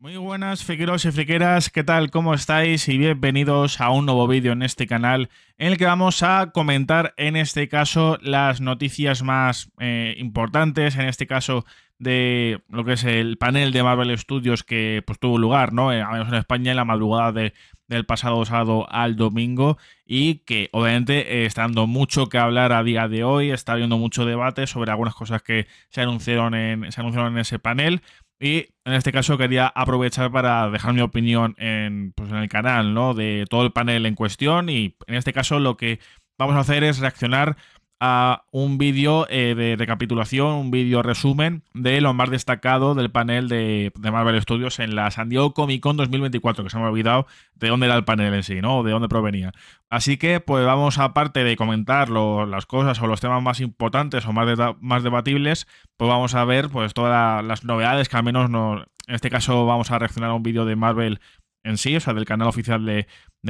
Muy buenas friqueros y friqueras, ¿qué tal? ¿Cómo estáis? Y bienvenidos a un nuevo vídeo en este canal en el que vamos a comentar en este caso las noticias más eh, importantes, en este caso de lo que es el panel de Marvel Studios que pues, tuvo lugar, ¿no? Eh, en España en la madrugada del pasado sábado al domingo y que obviamente eh, está dando mucho que hablar a día de hoy, está habiendo mucho debate sobre algunas cosas que se anunciaron en, se anunciaron en ese panel. Y en este caso quería aprovechar para dejar mi opinión en, pues en el canal, ¿no? De todo el panel en cuestión. Y en este caso lo que vamos a hacer es reaccionar a un vídeo eh, de recapitulación, un vídeo resumen de lo más destacado del panel de, Marvel Studios en la San Diego Comic Con 2024, que se me ha olvidado de dónde era el panel en sí, ¿no? de dónde provenía. Así que, pues vamos, aparte de comentar las cosas o los temas más importantes o más, más debatibles, pues vamos a ver pues todas las novedades que al menos no en este caso vamos a reaccionar a un vídeo de Marvel en sí, o sea, del canal oficial de,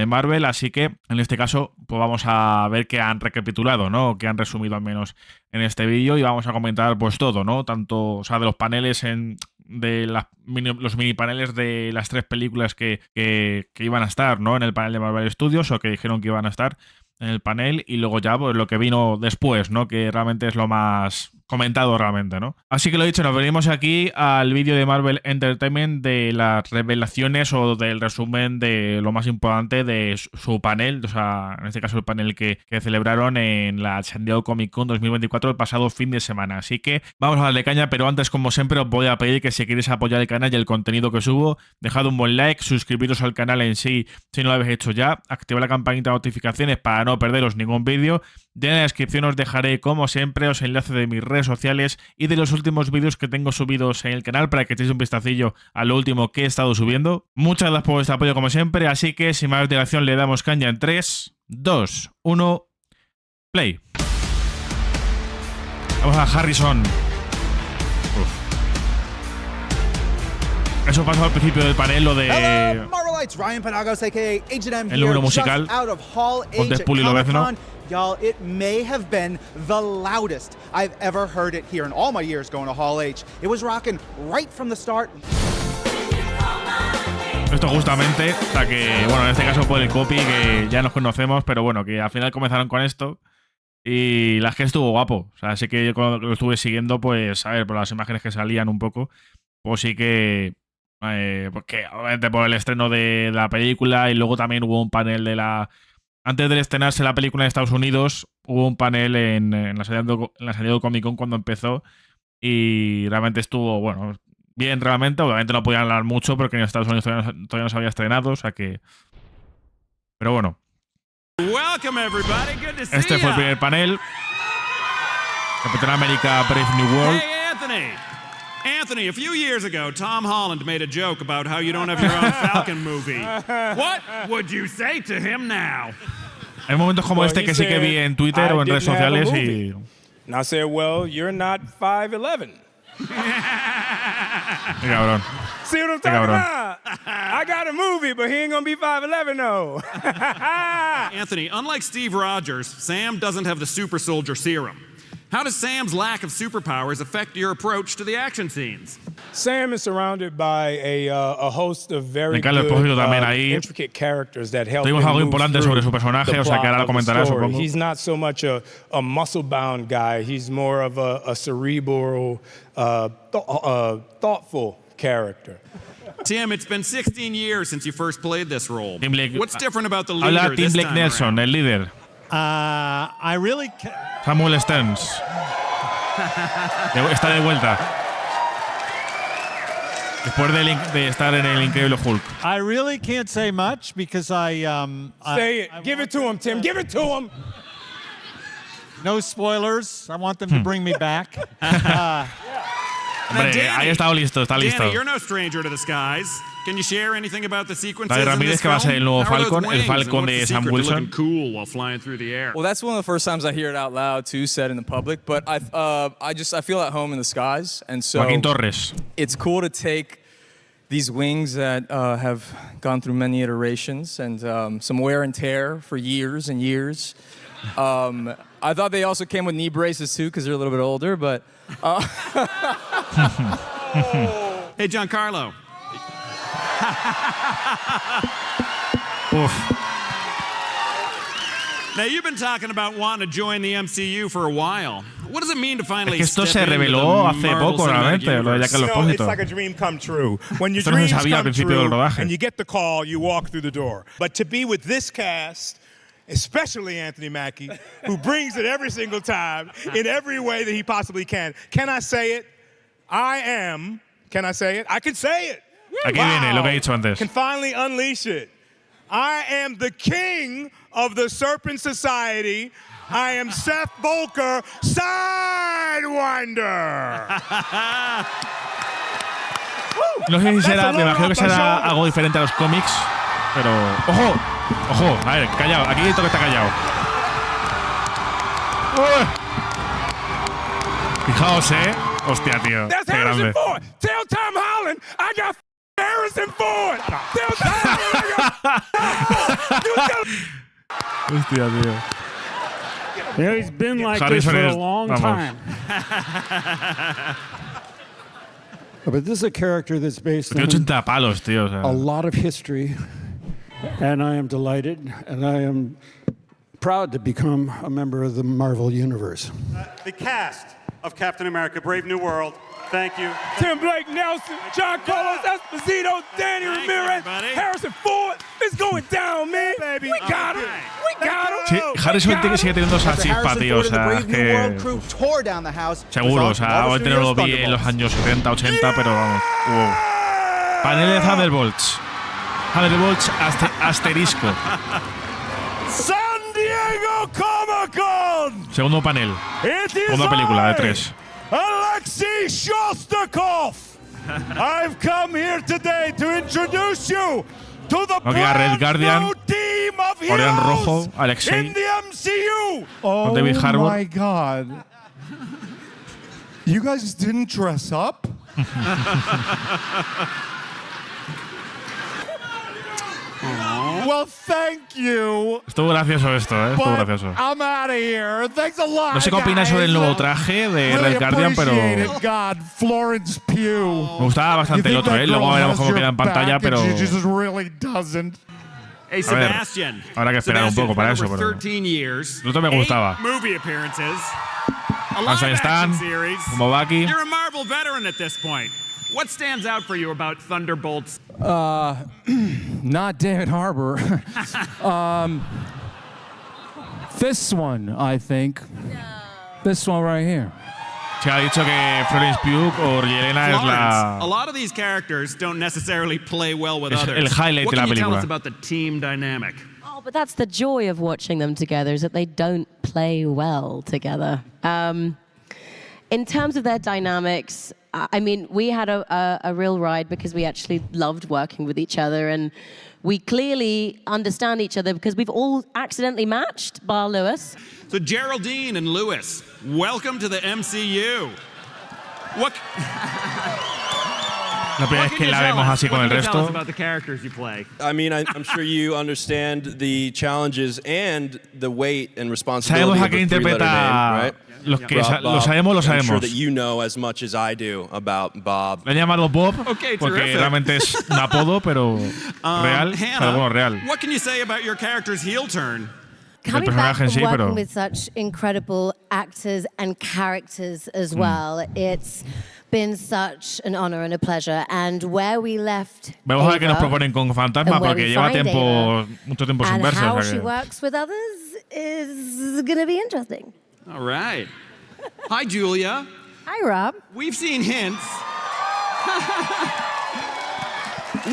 Marvel. Así que en este caso, pues vamos a ver qué han recapitulado, ¿no? Que han resumido al menos en este vídeo y vamos a comentar pues todo, ¿no? Tanto, o sea, de los paneles en de las los mini paneles de las tres películas que, que, iban a estar, ¿no? En el panel de Marvel Studios o que dijeron que iban a estar en el panel y luego ya pues, lo que vino después, ¿no? Que realmente es lo más comentado realmente, ¿no? Así que lo dicho, nos venimos aquí al vídeo de Marvel Entertainment de las revelaciones o del resumen de lo más importante de su panel, o sea, en este caso el panel que, celebraron en la San Comic Con 2024 el pasado fin de semana. Así que vamos a darle caña, pero antes, como siempre, os voy a pedir que si queréis apoyar el canal y el contenido que subo, dejad un buen like, suscribiros al canal en sí si no lo habéis hecho ya, activad la campanita de notificaciones para no perderos ningún vídeo ya en la descripción os dejaré, como siempre, os enlace de mis redes sociales y de los últimos vídeos que tengo subidos en el canal para que echéis un vistacillo a lo último que he estado subiendo. Muchas gracias por vuestro apoyo, como siempre, así que sin más dilación le damos caña en 3, 2, 1, play. Vamos a Harrison. Eso pasó al principio del panel, lo de... El número musical. Con Deadpool y lo it may have been the Esto justamente, hasta que, bueno, en este caso por el copy, que ya nos conocemos, pero bueno, que al final comenzaron con esto. Y la que estuvo guapo. O sea, así que yo cuando lo estuve siguiendo, pues, a ver, por las imágenes que salían un poco, pues sí que. Eh, porque pues obviamente por el estreno de la película y luego también hubo un panel de la antes de estrenarse la película en Estados Unidos, hubo un panel en, la, salida de, Comic Con cuando empezó y realmente estuvo, bueno, bien realmente. Obviamente no podían hablar mucho porque en Estados Unidos todavía no, se había estrenado, o sea que... Pero bueno. Este fue el primer panel. Capitán América Brave New World. Anthony, a few years ago, Tom Holland made a joke about how you don't have your own Falcon movie. What would you say to him now? Hay well, Twitter And I said, well, you're not 5'11. See what I'm talking about? I got a movie, but he ain't gonna be 5'11 though. Anthony, unlike Steve Rogers, Sam doesn't have the super soldier serum. How does Sam's lack of superpowers affect your approach to the action scenes? Sam is surrounded by a, uh, a host of very good, uh, intricate characters that help him algo importante sobre su personaje, o sea que ahora He's not so much a, a muscle-bound guy. He's more of a, a cerebral, uh, th uh, uh, thoughtful character. Tim, it's been 16 years since you first played this role. What's different about the leader Habla Tim Blake Nelson, around? el líder. Uh, I really Samuel Stearns. Está de vuelta. Después de, de, estar en el Increíble Hulk. I really can't say much because I. Um, say I, it. I Give it to him, Tim. Give it to him. No spoilers. I want them to hmm. bring me back. Uh, yeah. Hombre, Danny, ahí está listo, está listo. Danny, you're no stranger to the skies. Can you share anything about the sequences David Ramírez, que va a ser el nuevo Falcon, el Falcon de Sam Wilson. Cool while flying through the air. Well, that's one of the first times I hear it out loud too, said in the public. But I, uh, I just I feel at home in the skies, and so Joaquín Torres. It's cool to take these wings that uh, have gone through many iterations and um, some wear and tear for years and years. Um, I thought they also came with knee braces too, because they're a little bit older, but. Uh, hey, John Carlo. now, you've been talking about wanting to join the MCU for a while. What does it mean to finally esto se reveló hace poco, realmente, lo de Giancarlo It's Like dream come true. When your dreams come true, And you get the call, you walk through the door. But to be with this cast, especially Anthony Mackie, who brings it every single time in every way that he possibly can. Can I say it? I am, can I say it? I can say it. Aquí wow. viene, lo que he dicho antes. Can finally unleash it. I am the king of the Serpent Society. I am Seth Volker, Sidewinder. no sé si será, me imagino que será algo diferente a los cómics, pero. ¡Ojo! ¡Ojo! A ver, callado, aquí esto que está callado. Fijaos, eh. Hostia, tío. That's Harrison Ford. Tell Tom Holland I got Harrison Ford. Tell Tom Holland I got Hostia, tío. You know, he's been like this for a long time. but this is a character that's based on palos, tío, o sea. a lot of history, and I am delighted, and I am proud to become a member of the Marvel Universe. Uh, the cast. of Captain America Brave New World. Thank you. Tim Blake Nelson, John Carlos Esposito, Danny Thank Ramirez, Harrison Ford. It's going down, man. Baby. We got him. We got him. Sí, Harrison tiene que seguir teniendo esa chispa, O sea, que. Seguro, o sea, hoy no en los años 70, 80, pero vamos. Panel de Thunderbolts. Thunderbolts asterisco. Chicago Comic Con. Segundo panel. Segunda película de tres. Alexei Shostakov. I've come here today to introduce you to the okay, Guardian. Team of heroes Rojo, Alexei. In the MCU. Oh David oh my God. You guys didn't dress up? Well, thank you. Estuvo gracioso esto, ¿eh? Estuvo gracioso. I'm here. Thanks a lot, no sé qué opinas sobre el nuevo traje de Red Guardian, pero. God, Florence Pugh. Me gustaba bastante el otro, ¿eh? Luego veremos cómo queda en pantalla, pero. Really a ver, habrá que esperar un poco para eso, pero. No el otro me gustaba. Vamos, ahí están. Como What stands out for you about Thunderbolts? Uh, not David Harbour. um, this one, I think. No. This one right here. ha dicho que Florence Pugh o Yelena es la. A lot of these characters don't necessarily play well with others. El highlight what de la can you tell us about the team dynamic? Oh, but that's the joy of watching them together is that they don't play well together. Um, in terms of their dynamics, I mean, we had a, a, a, real ride because we actually loved working with each other and we clearly understand each other because we've all accidentally matched, bar Lewis. So, Geraldine and Lewis, welcome to the MCU. What. No, pero es que la vemos así con el resto. I mean, I, I'm sure you understand the challenges and the weight and responsibility Sabemos a of interpreta name, right? los que lo sabemos, lo sabemos. ¿Me Bob. Bob porque realmente es un apodo, pero um, real. bueno, real. What can sí, pero... with as honor and a pleasure. And where Vamos a ver qué nos proponen con Fantasma porque lleva tiempo, mucho tiempo sin verse. interesting. All right. Hi, Julia. Hi, Rob. We've seen hints.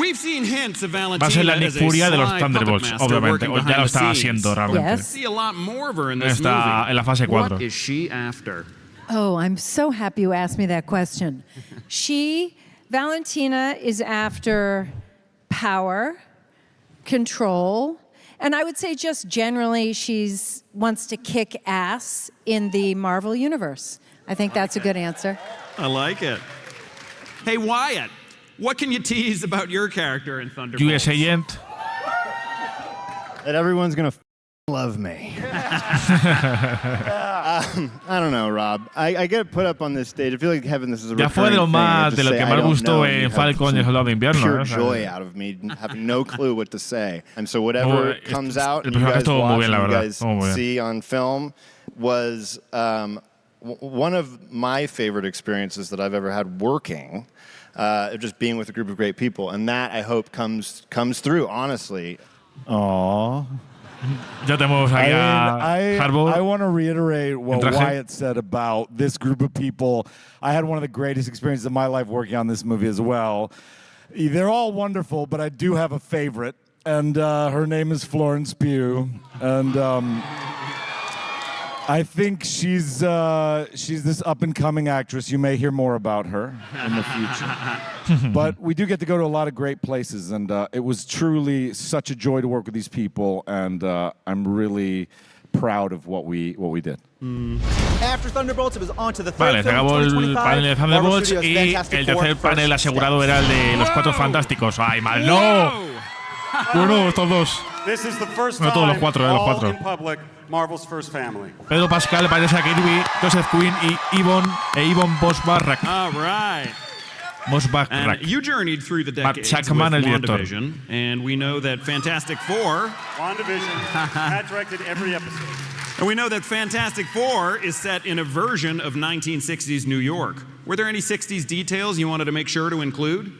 We've seen hints of Va a ser la Nick Furia de los Thunderbolts, obviamente. O ya lo estaba haciendo realmente. Yes. Está en la fase 4. What is she after? Oh, I'm so happy you asked me that question. she, Valentina, is after power, control, and I would say just generally she's wants to kick ass in the Marvel universe. I think that's a good answer. I like it. Hey Wyatt, what can you tease about your character in Thunderbolts? US agent. That everyone's gonna love me. um, I don't know, Rob. I, I, get put up on this stage. I feel like heaven. This is a. Ya fue de lo más de lo que más gustó en Falcon y Soldado de Invierno. Pure joy out of me, Have no clue what to say, and so whatever comes out, you guys, watch, you guys see on film was um, one of my favorite experiences that I've ever had working. Uh, just being with a group of great people, and that I hope comes comes through honestly. Aww. Ya tenemos I, mean, I, I want to reiterate what Wyatt said about this group of people. I had one of the greatest experiences of my life working on this movie as well. They're all wonderful, but I do have a favorite, and uh, her name is Florence Pugh, and. Um, I think she's uh, she's this up and coming actress. You may hear more about her in the future. but we do get to go to a lot of great places, and uh, it was truly such a joy to work with these people. And uh, I'm really proud of what we what we did. Mm. After Thunderbolts, it was on to the vale, acabó el panel de Thunderbolts y el tercer panel asegurado era el de los cuatro fantásticos. ¡Ay, mal no! Bueno, estos dos. No todos los cuatro, eh, los cuatro. Marvel's First Family. Pedro Pascal, Vanessa Kirby, Joseph Quinn y Yvonne, e Yvonne Bosbach. All right. Mosbach and you journeyed through the decades Mark Chakman, with WandaVision, and we know that Fantastic Four. WandaVision. Pat directed every episode. And we know that Fantastic Four is set in a version of 1960s New York. Were there any 60s details you wanted to make sure to include?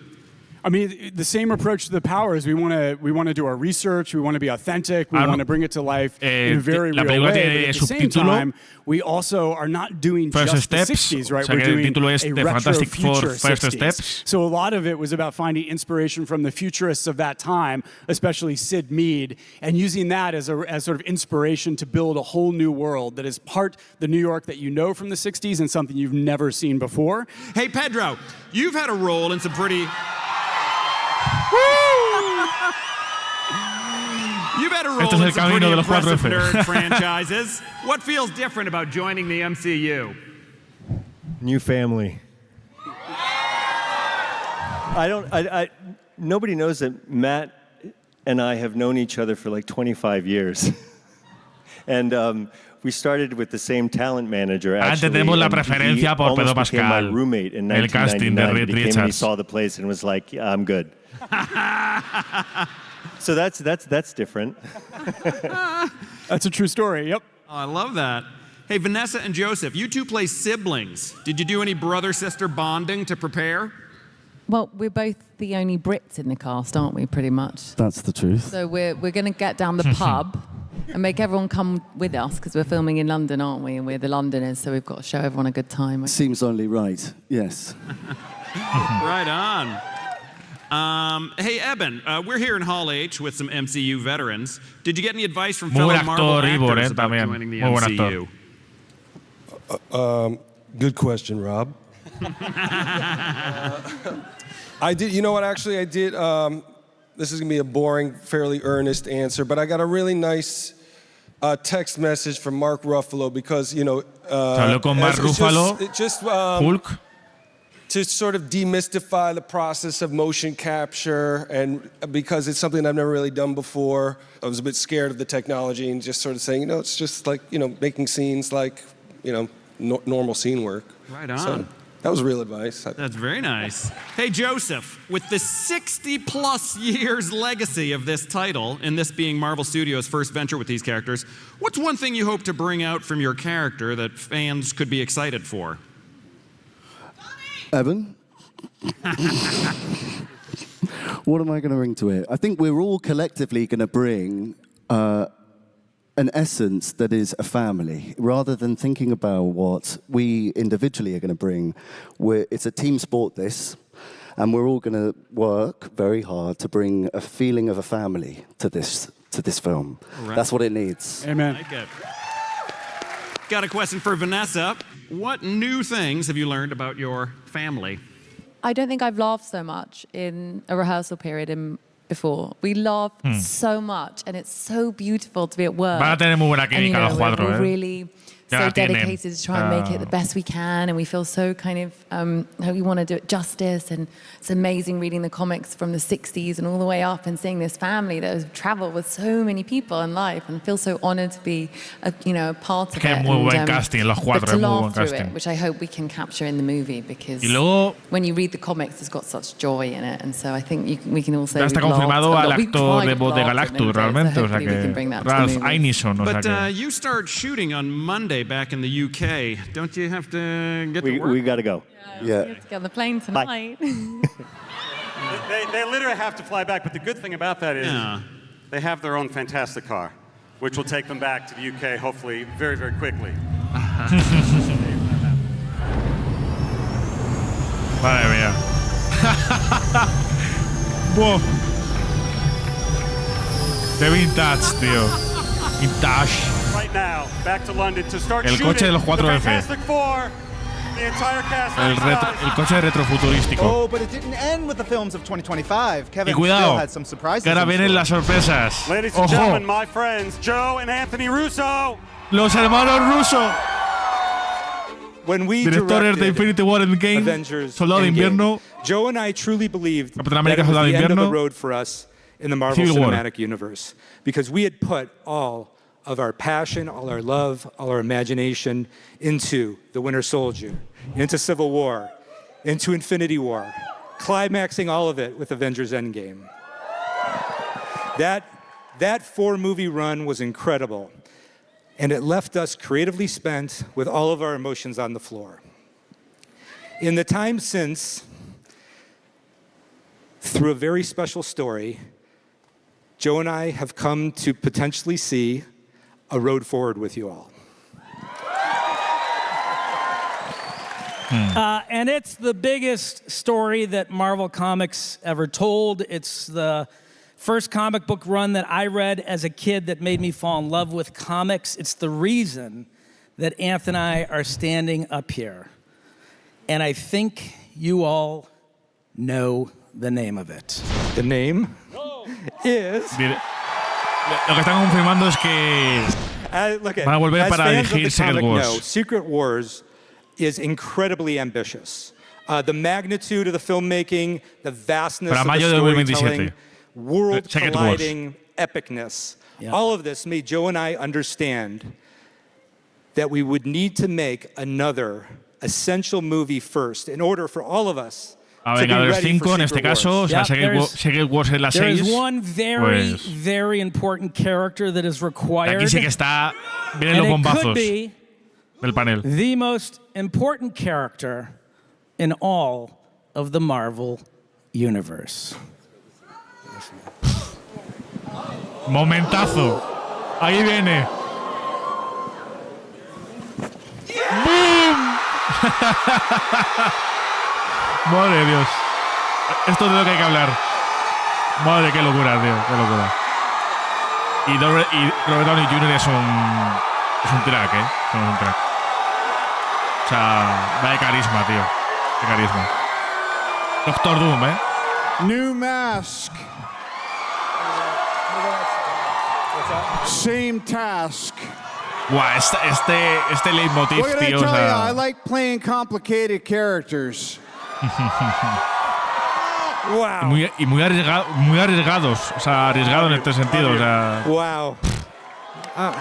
I mean, the same approach to the power is we want to we want to do our research, we want to be authentic, we want to bring it to life eh, in a very la real way. But at the same time, we also are not doing first just steps, the 60s, right? O sea, We're doing a retro Fantastic future 60s. Steps. So a lot of it was about finding inspiration from the futurists of that time, especially Sid Mead, and using that as a as sort of inspiration to build a whole new world that is part the New York that you know from the 60s and something you've never seen before. Hey Pedro, you've had a role in some pretty you better roll este es el some pretty de los impressive nerd franchises. What feels different about joining the MCU? New family. I don't. I, I, nobody knows that Matt and I have known each other for like 25 years, and um, we started with the same talent manager. Antes ah, tenemos la preferencia por Pedro Pascal. El casting de Reed Richards. so that's that's that's different. that's a true story. Yep. Oh, I love that. Hey, Vanessa and Joseph, you two play siblings. Did you do any brother sister bonding to prepare? Well, we're both the only Brits in the cast, aren't we? Pretty much. That's the truth. So we're we're going to get down the pub and make everyone come with us because we're filming in London, aren't we? And we're the Londoners, so we've got to show everyone a good time. Seems only right, yes. right on. Um, hey, Eben, uh, we're here in Hall H with some MCU veterans. Did you get any advice from fellow Marvel actors eh, about también. joining the Muy MCU? Uh, um, good question, Rob. uh, I did. You know what? Actually, I did. Um, this is gonna be a boring, fairly earnest answer, but I got a really nice uh, text message from Mark Ruffalo because, you know. Uh, con Mark Ruffalo. Just, just, um, Hulk. To sort of demystify the process of motion capture, and because it's something I've never really done before, I was a bit scared of the technology and just sort of saying, you know, it's just like, you know, making scenes like, you know, no normal scene work. Right on. So, that was real advice. That's very nice. hey, Joseph, with the 60 plus years legacy of this title, and this being Marvel Studios' first venture with these characters, what's one thing you hope to bring out from your character that fans could be excited for? Evan? what am I going to bring to it? I think we're all collectively going to bring uh, an essence that is a family. Rather than thinking about what we individually are going to bring, it's a team sport, this, and we're all going to work very hard to bring a feeling of a family to this, to this film. Right. That's what it needs. Amen. Like Got a question for Vanessa. What new things have you learned about your family? I don't think I've laughed so much in a rehearsal period in before. We love mm. so much and it's so beautiful to be at work. Van a tener muy buena química and, you know, los cuatro, ¿eh? Really no, so dedicated to try and make it the oh. best we can, and we feel so kind of um, we want to do it justice. And it's amazing reading the comics from the '60s and all the way up, and seeing this family that has traveled with so many people in life, and feel so honoured to be, a, you know, a part of it. And, um, casting, los cuatro, to laugh through casting. it, which I hope we can capture in the movie because luego, when you read the comics, it's got such joy in it, and so I think you, we can also. Está confirmado al actor de voz de Galactus, realmente, o sea que Ralph Ineson, But uh, you start shooting on Monday back in the UK. Don't you have to get we, to work? We got to go. Yeah. yeah. We have to get on the plane tonight. they, they literally have to fly back, but the good thing about that is yeah. they have their own fantastic car, which will take them back to the UK hopefully very, very quickly. well, there we are. Whoa. They're that still. Dash. El coche de los cuatro f El, retro, el, coche retrofuturístico. Oh, y cuidado, que ahora vienen las sorpresas. ¡Ojo! Los hermanos Russo. Directores de Infinity War Endgame, Soldado de Invierno, Joe Capitán América Soldado de Invierno, in the Marvel Cinematic Universe because we had put all of our passion, all our love, all our imagination into The Winter Soldier, into Civil War, into Infinity War, climaxing all of it with Avengers Endgame. That, that four movie run was incredible, and it left us creatively spent with all of our emotions on the floor. In the time since, through a very special story, Joe and I have come to potentially see a road forward with you all. Hmm. Uh, and it's the biggest story that Marvel Comics ever told. It's the first comic book run that I read as a kid that made me fall in love with comics. It's the reason that Anthony and I are standing up here. And I think you all know the name of it. The name? is. lo que están confirmando es que uh, look at, van a volver para dirigir Secret Wars. Know, Secret Wars is incredibly ambitious. Uh, the magnitude of the filmmaking, the vastness of the storytelling, world colliding epicness. Yeah. All of this made Joe and I understand that we would need to make another essential movie first in order for all of us a Avengers 5 en este caso, o sea, Secret Wars es la 6. Pues, aquí sí que está, vienen los bombazos del panel. The most important character in all of the Marvel Universe. Momentazo. Ahí viene. Yeah. ¡Boom! Madre de Dios. Esto es de lo que hay que hablar. Madre, qué locura, tío. Qué locura. Y Robert, y Robert Downey Jr. es un. Es un crack, ¿eh? Es un crack. O sea, de carisma, tío. De carisma. Doctor Doom, ¿eh? New mask. Same task. Wow, este, este, este leitmotiv, tío. I like playing complicated characters wow. Y muy, y muy, arriesgado, muy arriesgados, o sea, arriesgado en este sentido. O sea, wow. Ah.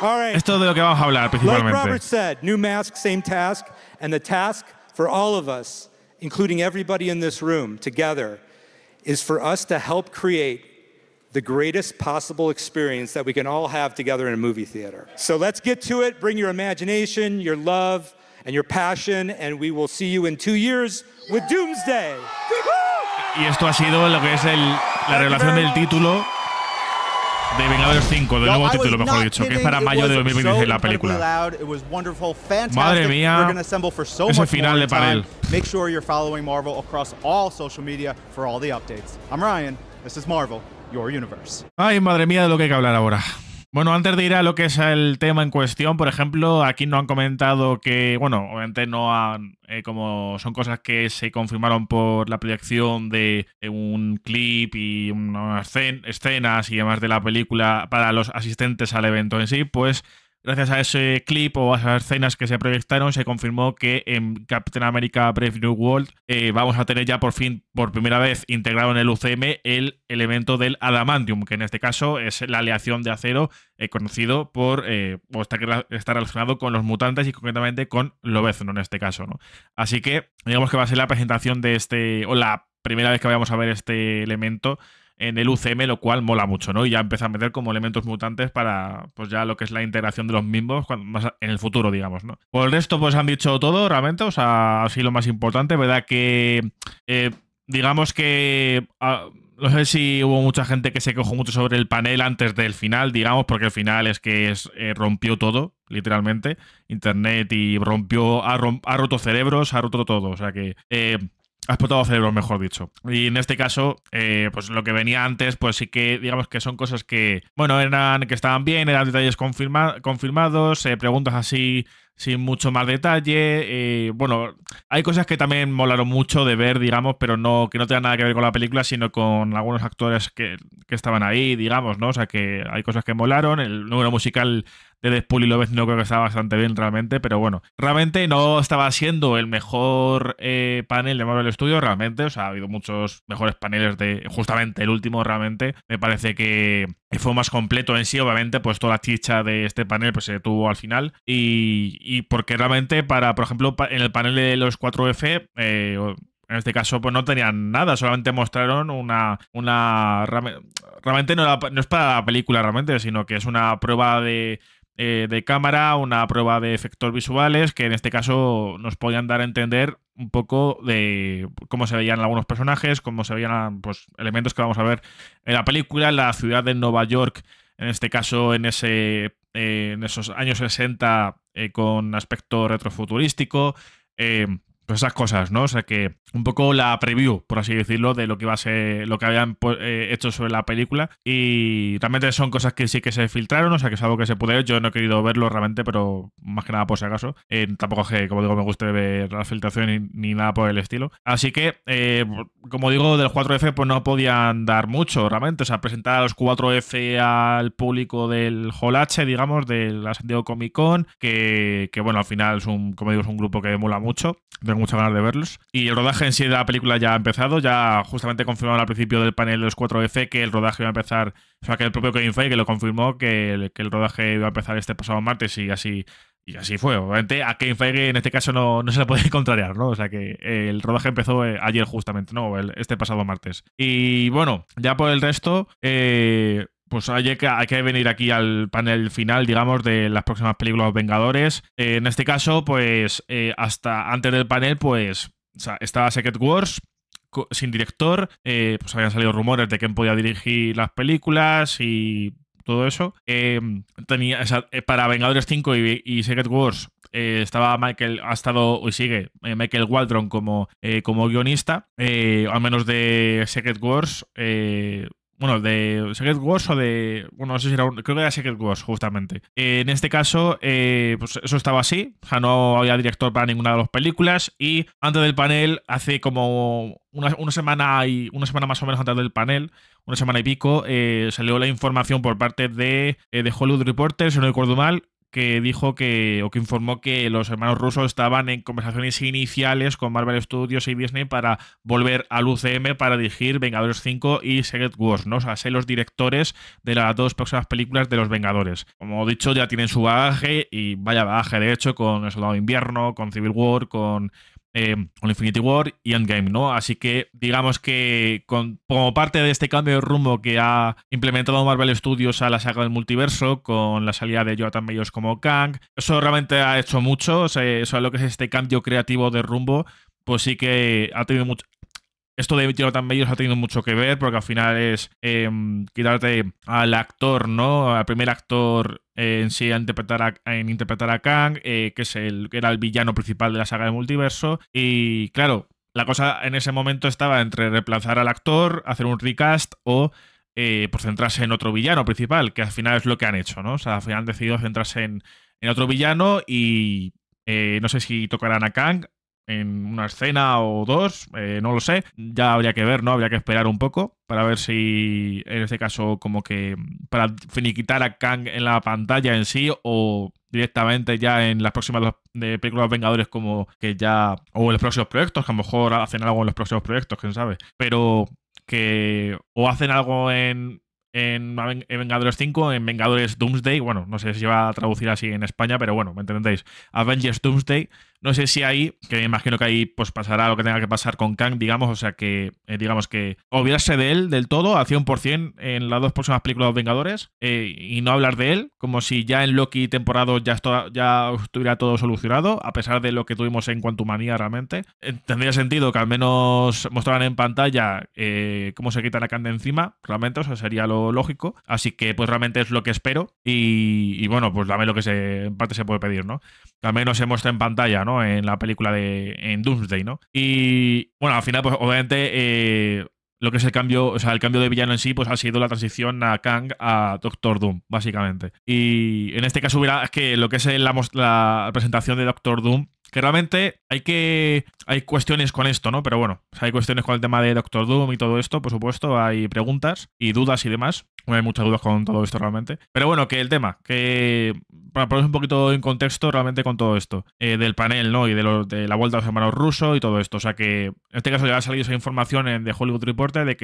Ah. Esto es de lo que vamos a hablar principalmente. Like Robert said, new mask, same task, and the task for all of us, including everybody in this room together, is for us to help create the greatest possible experience that we can all have together in a movie theater. So let's get to it. Bring your imagination, your love, and your passion, and we will see you in two years with Doomsday. Y esto ha sido lo que es el, la revelación del título de Vengadores 5, del nuevo título, mejor dicho, que es para mayo de 2026 la película. Madre mía, ese final de panel. Make sure you're following Marvel across all social media for all the updates. I'm Ryan, this is Marvel, your universe. Ay, madre mía, de lo que hay que hablar ahora. Bueno, antes de ir a lo que es el tema en cuestión, por ejemplo, aquí no han comentado que, bueno, obviamente no han, eh, como son cosas que se confirmaron por la proyección de un clip y unas escenas y demás de la película para los asistentes al evento en sí, pues Gracias a ese clip o a esas escenas que se proyectaron, se confirmó que en Captain America Brave New World eh, vamos a tener ya por fin, por primera vez, integrado en el UCM el elemento del adamantium, que en este caso es la aleación de acero eh, conocido por, eh, o está, relacionado con los mutantes y concretamente con Lobezno en este caso. ¿no? Así que digamos que va a ser la presentación de este, o la primera vez que vamos a ver este elemento en el UCM, lo cual mola mucho, ¿no? Y ya empieza a meter como elementos mutantes para, pues ya lo que es la integración de los mismos más en el futuro, digamos, ¿no? Por el resto, pues han dicho todo, realmente, o sea, así lo más importante, ¿verdad? Que, eh, digamos que... Ah, no sé si hubo mucha gente que se quejó mucho sobre el panel antes del final, digamos, porque el final es que es, eh, rompió todo, literalmente, Internet y rompió, ha, roto cerebros, ha roto todo, o sea que... Eh, ha explotado cerebro, mejor dicho. Y en este caso, eh, pues lo que venía antes, pues sí que digamos que son cosas que, bueno, eran que estaban bien, eran detalles confirmados, eh, preguntas así sin mucho más detalle. Eh, bueno, hay cosas que también molaron mucho de ver, digamos, pero no que no tengan nada que ver con la película, sino con algunos actores que, estaban ahí, digamos, ¿no? O sea, que hay cosas que molaron. El número musical de Despul y Loves no creo que estaba bastante bien realmente, pero bueno, realmente no estaba siendo el mejor eh, panel de Marvel Studios, realmente. O sea, ha habido muchos mejores paneles de. Justamente el último, realmente. Me parece que fue más completo en sí, obviamente, pues toda la chicha de este panel pues, se detuvo al final. Y, porque realmente, para, por ejemplo, en el panel de los 4F, eh, en este caso, pues no tenían nada, solamente mostraron una. una realmente no, no es para la película, realmente, sino que es una prueba de eh, de cámara, una prueba de efectos visuales que en este caso nos podían dar a entender un poco de cómo se veían algunos personajes, cómo se veían pues, elementos que vamos a ver en la película, la ciudad de Nueva York, en este caso en, ese, eh, en esos años 60 eh, con aspecto retrofuturístico. Pues esas cosas, ¿no? O sea que un poco la preview, por así decirlo, de lo que iba a ser, lo que habían pues, eh, hecho sobre la película. Y realmente son cosas que sí que se filtraron, o sea que es algo que se puede Yo no he querido verlo realmente, pero más que nada por si acaso. Eh, tampoco es que, como digo, me guste ver la filtración ni, nada por el estilo. Así que, eh, como digo, del 4F pues no podían dar mucho realmente. O sea, presentar a los 4F al público del Holache, digamos, del San Comic Con, que, bueno, al final es un, como digo, es un grupo que mola mucho. Tengo muchas ganas de verlos. Y el rodaje en sí de la película ya ha empezado, ya justamente confirmaron al principio del panel de los 4F que el rodaje iba a empezar, o sea, que el propio Kevin Feige lo confirmó, que el, rodaje iba a empezar este pasado martes y así y así fue. Obviamente a Kevin Feige en este caso no, no se le puede contrariar, ¿no? O sea que el rodaje empezó eh, ayer justamente, ¿no? este pasado martes. Y bueno, ya por el resto, eh, pues hay que, hay que venir aquí al panel final, digamos, de las próximas películas Vengadores. Eh, en este caso, pues eh, hasta antes del panel, pues o sea, estaba Secret Wars sin director, eh, pues habían salido rumores de quién podía dirigir las películas y todo eso. tenía, para Vengadores 5 y, Secret Wars estaba Michael, ha estado y sigue Michael Waldron como, como guionista, al menos de Secret Wars bueno, de Secret Wars o de. Bueno, no sé si era Creo que era Secret Wars, justamente. en este caso, eh, pues eso estaba así. O sea, no había director para ninguna de las películas. Y antes del panel, hace como una, semana y. Una semana más o menos antes del panel, una semana y pico, eh, salió la información por parte de, eh, de Hollywood Reporter, si no recuerdo mal, que dijo que, o que informó que los hermanos rusos estaban en conversaciones iniciales con Marvel Studios y Disney para volver al UCM para dirigir Vengadores 5 y Secret Wars, ¿no? O sea, ser los directores de las dos próximas películas de los Vengadores. Como he dicho, ya tienen su bagaje y vaya bagaje, de hecho, con El Soldado de Invierno, con Civil War, con eh, con Infinity War y Endgame, ¿no? Así que digamos que como parte de este cambio de rumbo que ha implementado Marvel Studios a la saga del multiverso, con la salida de Jonathan Mayors como Kang, eso realmente ha hecho mucho, o sea, eso es lo que es este cambio creativo de rumbo, pues sí que ha tenido mucho, esto de tirarlo tan bellos ha tenido mucho que ver porque al final es em, quitarte al actor, ¿no? Al primer actor eh, en sí a interpretar a, en interpretar a Kang, eh, que es el que era el villano principal de la saga de multiverso. Y claro, la cosa en ese momento estaba entre reemplazar al actor, hacer un recast o eh, pues centrarse en otro villano principal, que al final es lo que han hecho, ¿no? O sea, al final han decidido centrarse en, otro villano y no sé si tocarán a Kang, en una escena o dos, eh, no lo sé. Ya habría que ver, ¿no? Habría que esperar un poco para ver si, en este caso, como que para finiquitar a Kang en la pantalla en sí o directamente ya en las próximas de películas Vengadores como que ya o en los próximos proyectos, que a lo mejor hacen algo en los próximos proyectos, quién sabe, pero que o hacen algo en en, Vengadores 5, en Vengadores Doomsday, bueno, no sé si va a traducir así en España, pero bueno, me entendéis, Avengers Doomsday, no sé si ahí, que me imagino que ahí pues pasará lo que tenga que pasar con Kang, digamos, o sea que, eh, digamos que Obviarse de él del todo, a 100% en las dos próximas películas de los Vengadores, eh, y no hablar de él, como si ya en Loki temporada ya, ya estuviera todo solucionado, a pesar de lo que tuvimos en Manía realmente. Eh, tendría sentido que al menos mostraran en pantalla cómo se quita la Kang de encima, realmente, o sea, sería lo lógico. Así que pues realmente es lo que espero, y, y bueno, pues dame lo que se, en parte se puede pedir, ¿no? Al menos se muestra en pantalla, ¿no? En la película de en Doomsday, ¿no? Y bueno, al final, pues obviamente eh, lo que es el cambio, o sea, el cambio de villano en sí, pues ha sido la transición a Kang a Doctor Doom, básicamente. Y en este caso hubiera, es que lo que es la presentación de Doctor Doom que realmente hay que. Hay cuestiones con esto, ¿no? Pero bueno, hay cuestiones con el tema de Doctor Doom y todo esto, por supuesto. Hay preguntas y dudas y demás. no hay muchas dudas con todo esto realmente. Pero bueno, que el tema, que para poner un poquito en contexto realmente con todo esto, eh, del panel, ¿no? Y de, de la vuelta a los hermanos rusos y todo esto. O sea que, en este caso ya ha salido esa información en, de Hollywood Reporter de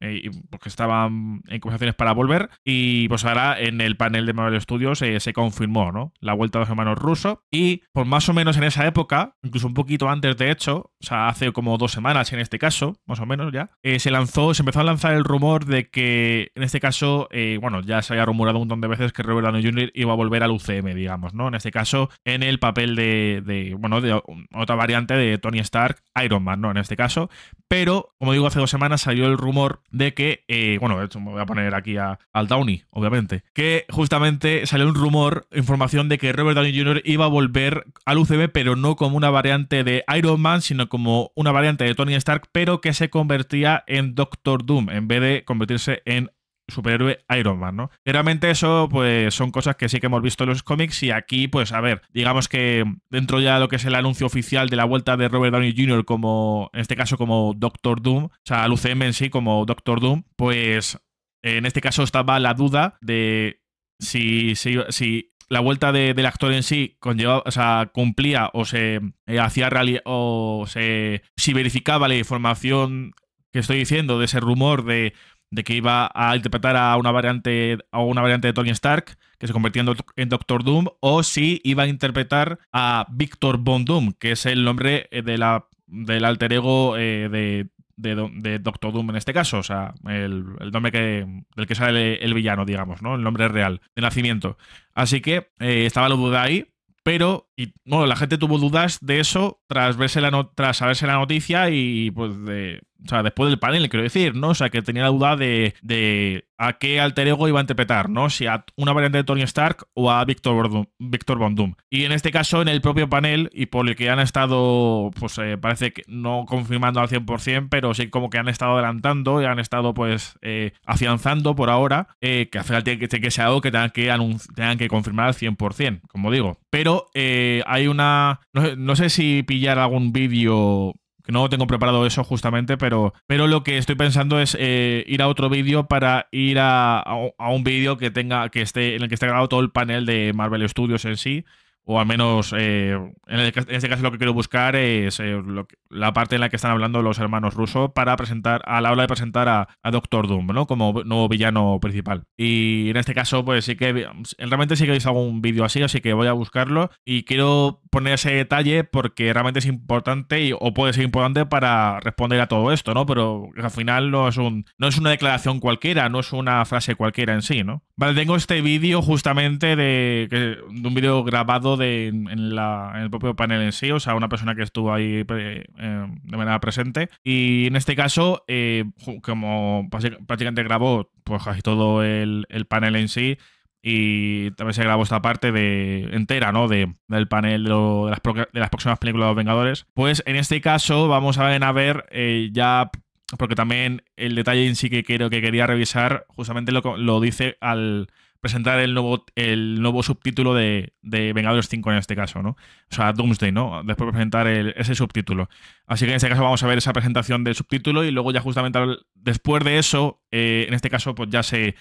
eh, pues, que, estaban en conversaciones para volver y pues ahora en el panel de Marvel Studios eh, se confirmó, ¿no? La vuelta a los hermanos rusos y por pues más o menos en esa época, incluso un poquito antes de hecho, o sea, hace como dos semanas en este caso, más o menos ya, eh, se lanzó, se empezó a lanzar el rumor de que en este caso, eh, bueno, ya se había rumorado un montón de veces que Robert Downey Jr. iba a volver al UCM, digamos, ¿no? En este caso, en el papel de, bueno, de otra variante de Tony Stark, Iron Man, ¿no? En este caso, pero, como digo, hace dos semanas salió el rumor de que, eh, bueno, esto me voy a poner aquí a, al Downey, obviamente, que justamente salió un rumor, información de que Robert Downey Jr. iba a volver al UCM, pero no como una variante de Iron Man, sino como una variante de Tony Stark, pero que se convertía en Doctor Doom en vez de convertirse en superhéroe Iron Man, ¿no? Realmente eso pues son cosas que sí que hemos visto en los cómics y aquí pues a ver, digamos que dentro ya de lo que es el anuncio oficial de la vuelta de Robert Downey Jr. como en este caso como Doctor Doom, o sea, al UCM en sí como Doctor Doom, pues en este caso estaba la duda de si, si, si la vuelta del actor en sí o sea, cumplía o se eh, hacía rally o se si verificaba la información que estoy diciendo de ese rumor de, de que iba a interpretar a una variante a una variante de Tony Stark que se convertía en, Doctor Doom o si iba a interpretar a Victor Von Doom, que es el nombre eh, de la del alter ego eh, de de, de, Doctor Doom en este caso, o sea, el, nombre que, del que sale el, villano, digamos, ¿no? El nombre real, de nacimiento. Así que eh, estaba la duda ahí, pero y, bueno, la gente tuvo dudas de eso tras, verse la tras saberse la noticia y pues de, o sea, después del panel, quiero decir, ¿no? O sea, que tenía la duda de, a qué alter ego iba a interpretar, ¿no? Si a una variante de Tony Stark o a Victor, Victor Von Doom. Y en este caso, en el propio panel, y por el que han estado, pues eh, parece que no confirmando al 100%, pero sí como que han estado adelantando y han estado, pues, eh, afianzando por ahora, eh, que al final tiene que, ser algo que tengan que, tengan que confirmar al 100%, como digo. Pero hay una... no sé si pillar algún vídeo no tengo preparado eso justamente, pero, pero lo que estoy pensando es eh, ir a otro vídeo para ir a, un vídeo que tenga, que esté, en el que esté grabado todo el panel de Marvel Studios en sí o al menos eh, en, este caso lo que quiero buscar es eh, la parte en la que están hablando los hermanos rusos para presentar, a la hora de presentar a, Doctor Doom, ¿no? Como nuevo villano principal. Y en este caso, pues sí que realmente sí que veis algún vídeo así, así que voy a buscarlo y quiero poner ese detalle porque realmente es importante y, o puede ser importante para responder a todo esto, ¿no? Pero al final no es un no es una declaración cualquiera, no es una frase cualquiera en sí, ¿no? Vale, tengo este vídeo justamente de, de un vídeo grabado en, el propio panel en sí, o sea, una persona que estuvo ahí eh, de manera presente. Y en este caso, eh, como prácticamente grabó pues, casi todo el, panel en sí, y también se grabó esta parte de entera, ¿no? De, del panel de, las de, las, próximas películas de los Vengadores. Pues en este caso vamos a ver, a ver eh, ya, porque también el detalle en sí que creo que quería revisar, justamente lo, lo dice al, presentar el nuevo, el nuevo subtítulo de, de, Vengadores 5 en este caso, ¿no? O sea, Doomsday, ¿no? Después presentar ese subtítulo. Así que en este caso vamos a ver esa presentación del subtítulo y luego ya justamente después de eso, eh, en este caso pues ya se...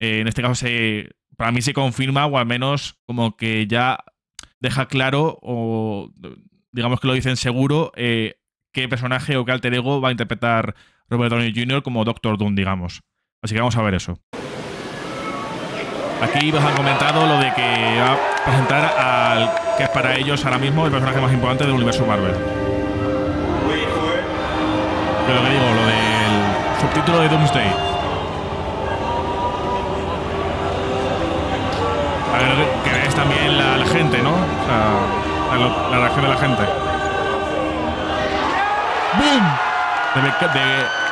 Eh, en este caso se... Para mí se confirma o al menos como que ya deja claro o digamos que lo dicen seguro eh, qué personaje o qué alter ego va a interpretar Robert Downey Jr. como Doctor Doom, digamos. Así que vamos a ver eso. Aquí nos han comentado lo de que va a presentar al que es para ellos ahora mismo el personaje más importante del universo Marvel. Pero lo que digo, lo del subtítulo de Doomsday. que veáis también la, gente, ¿no? O sea, la, reacción de la gente. ¡Boom!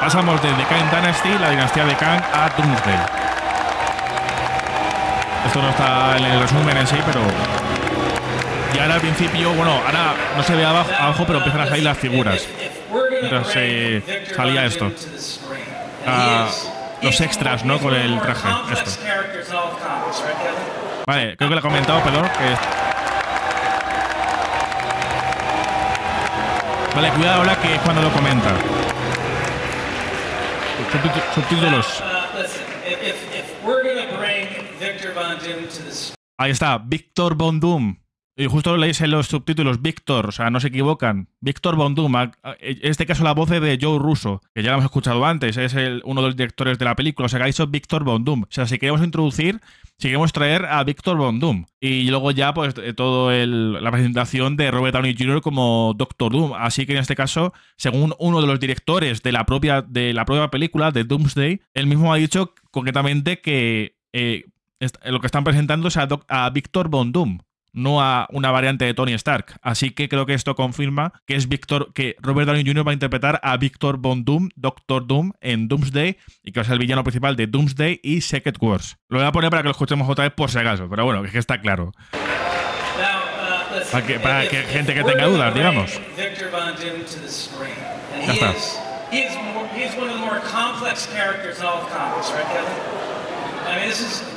pasamos de The Kang Dynasty, la dinastía de Kang, a Doomsday. Esto no está en el resumen en sí, pero. Y ahora al principio, bueno, ahora no se ve abajo, abajo pero empiezan a salir las figuras. Entonces salía esto. Ah, los extras, ¿no? Con el traje. Esto. Vale, creo que lo he comentado, perdón. Que... Vale, cuidado ahora que es cuando lo comenta. Subtítulos. Ahí está, Víctor Bondum. Y justo leéis en los subtítulos Víctor, o sea, no se equivocan. Víctor Bondum, ah, ah, en este caso la voz de Joe Russo, que ya lo hemos escuchado antes, es uno de los directores de la película, o sea, que ha dicho Víctor Bondum. O sea, si queremos introducir, si queremos traer a Víctor Bondum. Y luego ya, pues, eh, todo la presentación de Robert Downey Jr. como Doctor Doom. Así que en este caso, según uno de los directores de la propia, de la película, de Doomsday, él mismo ha dicho concretamente que eh, lo que están presentando es a, Victor Von Víctor no a una variante de Tony Stark. Así que creo que esto confirma que es Víctor, que Robert Downey Jr. va a interpretar a Victor Von Doom, Doctor Doom, en Doomsday, y que va a ser el villano principal de Doomsday y Secret Wars. Lo voy a poner para que lo escuchemos otra vez por si acaso, pero bueno, es que está claro. Para que, gente que tenga dudas, digamos. Ya está. I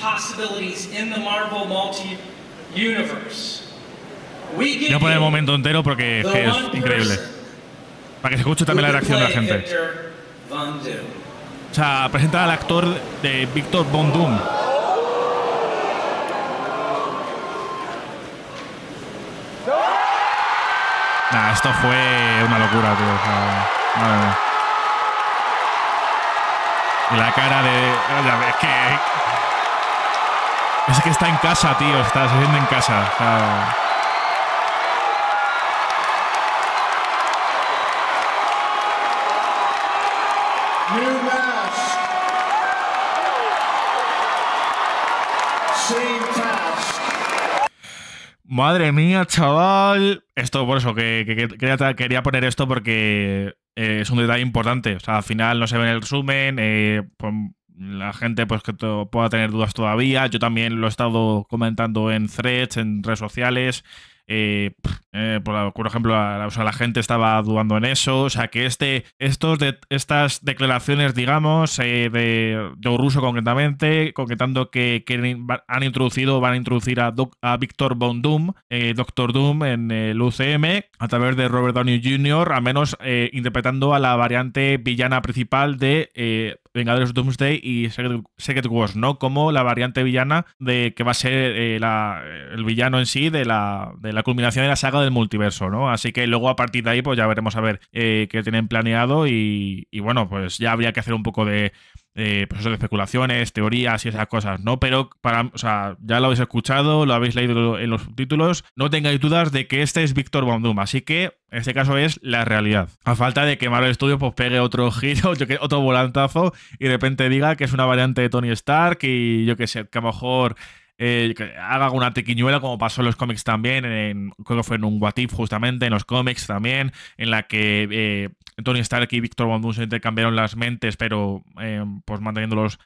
possibilities in the Marvel multi-universe. No poner el momento entero porque es, increíble. Para que se escuche también la reacción de la gente. O sea, presenta al actor de Victor Von Doom. esto fue una locura, tío. La cara de. Es que. Es que está en casa, tío. Está saliendo en casa. Madre mía, chaval. Esto, por eso, que, quería, poner esto porque eh, es un detalle importante. al final no se ve en el resumen, eh, pues, la gente pues que pueda tener dudas todavía. Yo también lo he estado comentando en threads, en redes sociales. Eh, eh, por, ejemplo, la, gente estaba dudando en eso. O sea, que este, estos estas declaraciones, digamos, eh, de Russo concretamente, concretando que, han introducido, van a introducir a, a Victor Von Doom, Doctor Doom, en el UCM, a través de Robert Downey Jr., al menos interpretando a la variante villana principal de. Vengadores Doomsday y Secret, Wars, ¿no? Como la variante villana de que va a ser el villano en sí de la, la culminación de la saga del multiverso, ¿no? Así que luego a partir de ahí, pues ya veremos a ver eh, qué tienen planeado y, bueno, pues ya habría que hacer un poco de, pues de especulaciones, teorías y esas cosas, ¿no? Pero para, o sea, ya lo habéis escuchado, lo habéis leído en los subtítulos, no tengáis dudas de que este es Víctor Bondum, así que en este caso es la realidad. A falta de que Marvel Studios pues, pegue otro giro, otro volantazo y de repente diga que es una variante de Tony Stark y yo qué sé, que a lo mejor eh, haga una tequiñuela, como pasó en los cómics también, en, creo que fue en un What justamente, en los cómics también, en la que eh, Tony Stark y Víctor Von Doom se intercambiaron las mentes, pero eh, pues manteniéndolos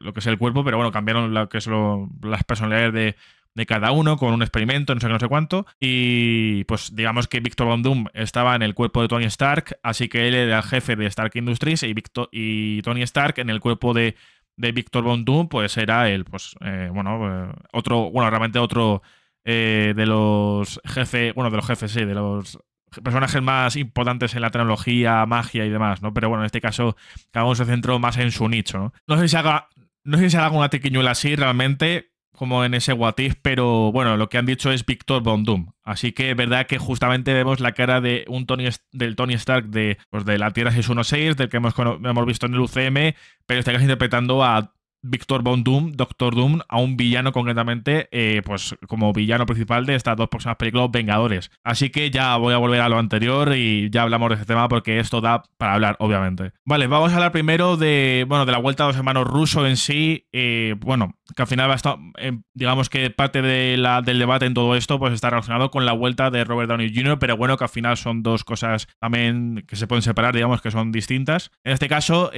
lo que es el cuerpo, pero bueno, cambiaron lo que lo. las personalidades de de cada uno con un experimento, no sé qué, no sé cuánto. Y pues digamos que Víctor Von Doom estaba en el cuerpo de Tony Stark, así que él era el jefe de Stark Industries y, y Tony Stark en el cuerpo de de Víctor Doom, pues era el, pues, eh, bueno, eh, otro, bueno, realmente otro eh, de los jefes, bueno, de los jefes, sí, de los personajes más importantes en la tecnología, magia y demás, ¿no? Pero bueno, en este caso, cada uno se centró más en su nicho, ¿no? No sé si haga, no sé si haga una tequiñuela así realmente, como en ese What pero bueno, lo que han dicho es Víctor Bondum. Así que es verdad que justamente vemos la cara de un Tony, del Tony Stark de, pues, de la Tierra 616, del que hemos, visto en el UCM, pero está interpretando a Víctor Von Doom, Doctor Doom, a un villano concretamente, eh, pues como villano principal de estas dos próximas películas, Vengadores. Así que ya voy a volver a lo anterior y ya hablamos de este tema porque esto da para hablar, obviamente. Vale, vamos a hablar primero de, bueno, de la vuelta de los hermanos rusos en sí, eh, bueno, que al final va a estar, eh, digamos que parte de la, del debate en todo esto, pues está relacionado con la vuelta de Robert Downey Jr., pero bueno, que al final son dos cosas también que se pueden separar, digamos que son distintas. En este caso,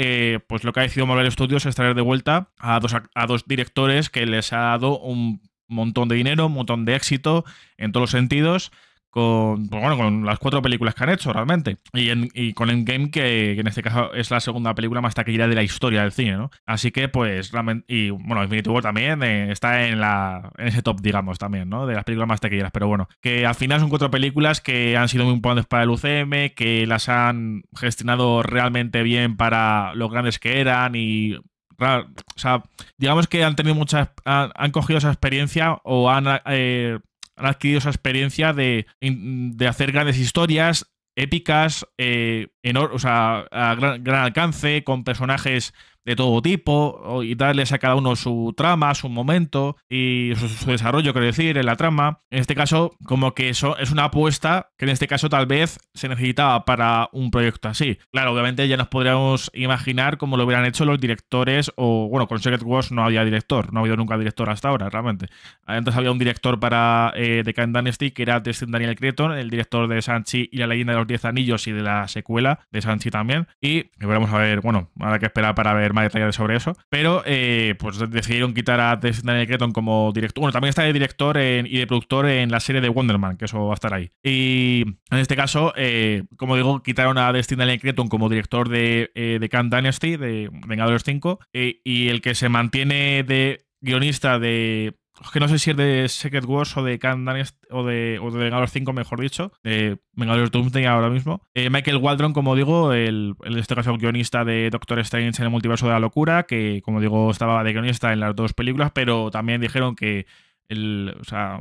pues lo que ha decidido Marvel Studios es traer de vuelta a dos, a dos directores que les ha dado un montón de dinero, un montón de éxito en todos los sentidos. Con, pues bueno, con las cuatro películas que han hecho realmente. Y, con Endgame, que, que, en este caso es la segunda película más taquillera de la historia del cine, ¿no? Así que, pues, realmente. Y bueno, Infinity War también eh, está en, la, en ese top, digamos, también, ¿no? De las películas más taquilleras. Pero bueno, que al final son cuatro películas que han sido muy importantes para el UCM, que las han gestionado realmente bien para los grandes que eran y o sea, digamos que han tenido muchas Han, cogido esa experiencia o han, eh, han adquirido esa experiencia de, hacer grandes historias épicas, eh, o sea, a gran alcance, con personajes de todo tipo y darles a cada uno su trama, su momento y su, desarrollo, quiero decir, en la trama. En este caso, como que eso es una apuesta que en este caso tal vez se necesitaba para un proyecto así. Claro, obviamente ya nos podríamos imaginar cómo lo hubieran hecho los directores o, bueno, con Secret Wars no había director, no ha habido nunca director hasta ahora, realmente. Antes había un director para eh, The Kind Dynasty que era Destin Daniel Creton, el director de Sanchi y la leyenda de los Diez Anillos y de la secuela de Sanchi también. Y volvemos a ver, bueno, habrá que esperar para ver más sobre eso. Pero eh, pues decidieron quitar a Daniel Creton como director. Bueno, también está de director y de productor en la serie de Wonderman, que eso va a estar ahí. Y en este caso, eh, como digo, quitaron a Destiny Daniel Creton como director de, eh, de Khan Dynasty, de Vengadores 5, y el que se mantiene de guionista de que no sé si es de Secret Wars o de Candan o de, o de Vengadores 5, mejor dicho, de Vengadores Doomsday ahora mismo. Eh, Michael Waldron, como digo, el, en este caso el guionista de Doctor Strange en el multiverso de la locura, que como digo estaba de guionista en las dos películas, pero también dijeron que o sea,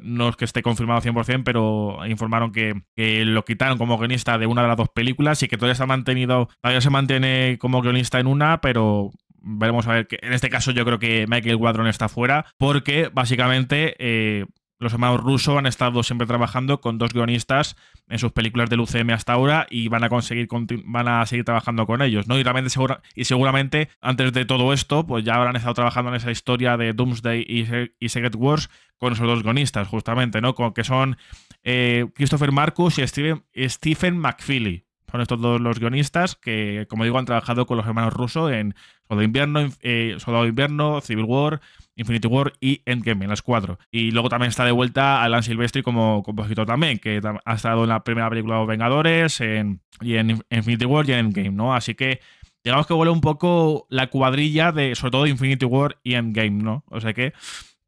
no es que esté confirmado 100%, pero informaron que, que, lo quitaron como guionista de una de las dos películas y que todavía se mantenido, todavía se mantiene como guionista en una, pero veremos a ver, que en este caso yo creo que Michael Wadron está fuera, porque básicamente eh, los hermanos Russo han estado siempre trabajando con dos guionistas en sus películas de UCM hasta ahora y van a conseguir van a seguir trabajando con ellos, ¿no? Y realmente y seguramente antes de todo esto, pues ya habrán estado trabajando en esa historia de Doomsday y, Secret Wars con esos dos guionistas, justamente, ¿no? Con que son eh, Christopher Marcus y Steven, Stephen McFeely estos dos los guionistas que, como digo, han trabajado con los hermanos rusos en Soldado Invierno, eh, Soldado Invierno, Civil War, Infinity War y Endgame, en las cuatro. Y luego también está de vuelta Alan Silvestri como compositor también, que ha estado en la primera película de Vengadores, en, y en Infinity War y en Endgame, ¿no? Así que digamos que vuelve un poco la cuadrilla de, sobre todo, Infinity War y Endgame, ¿no? O sea que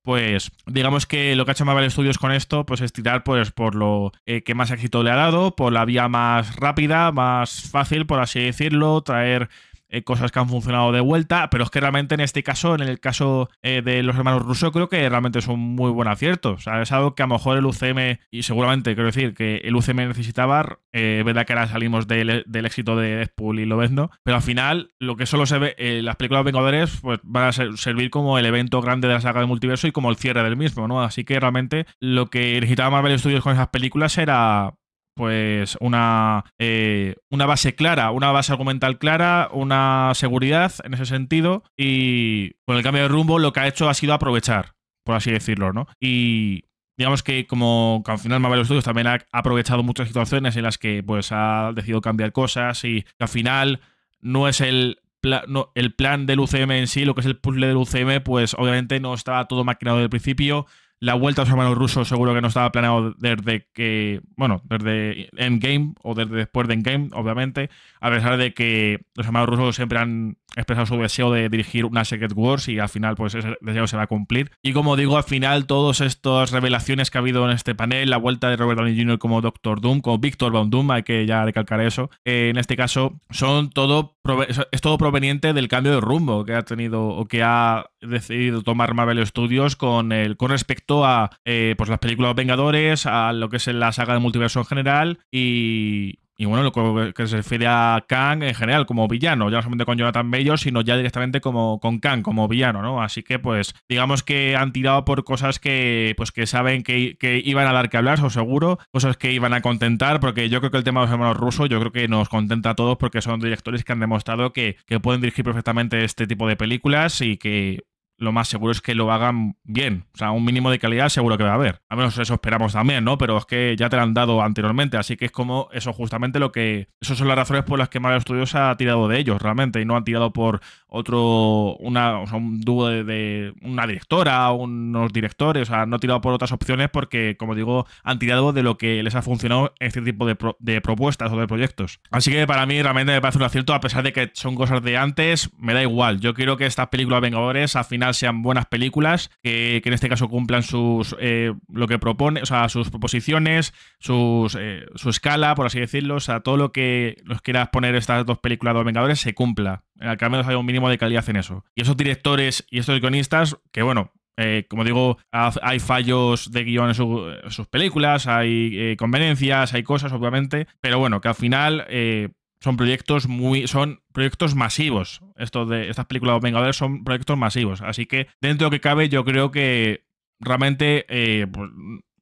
pues digamos que lo que ha hecho Marvel Studios con esto, pues es tirar pues, por lo eh, que más éxito le ha dado, por la vía más rápida, más fácil, por así decirlo, traer eh, cosas que han funcionado de vuelta, pero es que realmente en este caso, en el caso eh, de los hermanos rusos, creo que realmente son muy buenos aciertos. O sea, es algo que a lo mejor el UCM, y seguramente quiero decir que el UCM necesitaba, eh, verdad que ahora salimos del, éxito de Deadpool y lo vendo, Pero al final, lo que solo se ve, las películas Vengadores, pues van a servir como el evento grande de la saga del multiverso y como el cierre del mismo, ¿no? Así que realmente lo que necesitaba Marvel Studios con esas películas era pues una, eh, una base clara, una base argumental clara, una seguridad en ese sentido y con el cambio de rumbo lo que ha hecho ha sido aprovechar, por así decirlo, ¿no? Y digamos que como al final Mabel Studios también ha aprovechado muchas situaciones en las que pues ha decidido cambiar cosas y que al final no es el el plan del UCM en sí, lo que es el puzzle del UCM, pues obviamente no estaba todo maquinado desde el principio. La vuelta a los hermanos rusos seguro que no estaba planeado desde que, bueno, desde Endgame o desde después de Endgame, obviamente, a pesar de que los hermanos rusos siempre han expresado su deseo de dirigir una Secret Wars y al final pues ese deseo se va a cumplir. Y como digo, al final todas estas revelaciones que ha habido en este panel, la vuelta de Robert Downey Jr. como Doctor Doom, como Victor Von Doom, hay que ya recalcar eso, eh, en este caso son todo es todo proveniente del cambio de rumbo que ha tenido o que ha decidido tomar Marvel Studios con, el, con respecto a eh, pues las películas Vengadores, a lo que es la saga de multiverso en general y, y bueno, lo que se refiere a Kang en general como villano, ya no solamente con Jonathan Bello, sino ya directamente como con Kang como villano, ¿no? Así que pues digamos que han tirado por cosas que pues que saben que, iban a dar que hablar, o seguro, cosas que iban a contentar, porque yo creo que el tema de los hermanos rusos, yo creo que nos contenta a todos porque son directores que han demostrado que, que pueden dirigir perfectamente este tipo de películas y que lo más seguro es que lo hagan bien. O sea, un mínimo de calidad seguro que va a haber. Al menos eso esperamos también, ¿no? Pero es que ya te lo han dado anteriormente, así que es como eso justamente lo que... Esas son las razones por las que Marvel Studios ha tirado de ellos, realmente, y no han tirado por otro... Una, o sea, un dúo de, una directora, unos directores, o sea, no han tirado por otras opciones porque, como digo, han tirado de lo que les ha funcionado este tipo de, de propuestas o de proyectos. Así que para mí realmente me parece un acierto, a pesar de que son cosas de antes, me da igual. Yo quiero que estas películas Vengadores al final sean buenas películas, que, en este caso cumplan sus eh, lo que propone, o sea, sus proposiciones, sus, eh, su escala, por así decirlo, o sea, todo lo que nos quieras poner estas dos películas de Vengadores se cumpla. Al eh, que al menos hay un mínimo de calidad en eso. Y esos directores y estos guionistas, que bueno, como digo, hay fallos de guión en, sus películas, hay conveniencias, hay cosas, obviamente, pero bueno, que al final son proyectos muy son proyectos masivos. Esto de estas películas de Vengadores son proyectos masivos, así que dentro de lo que cabe yo creo que realmente eh, pues,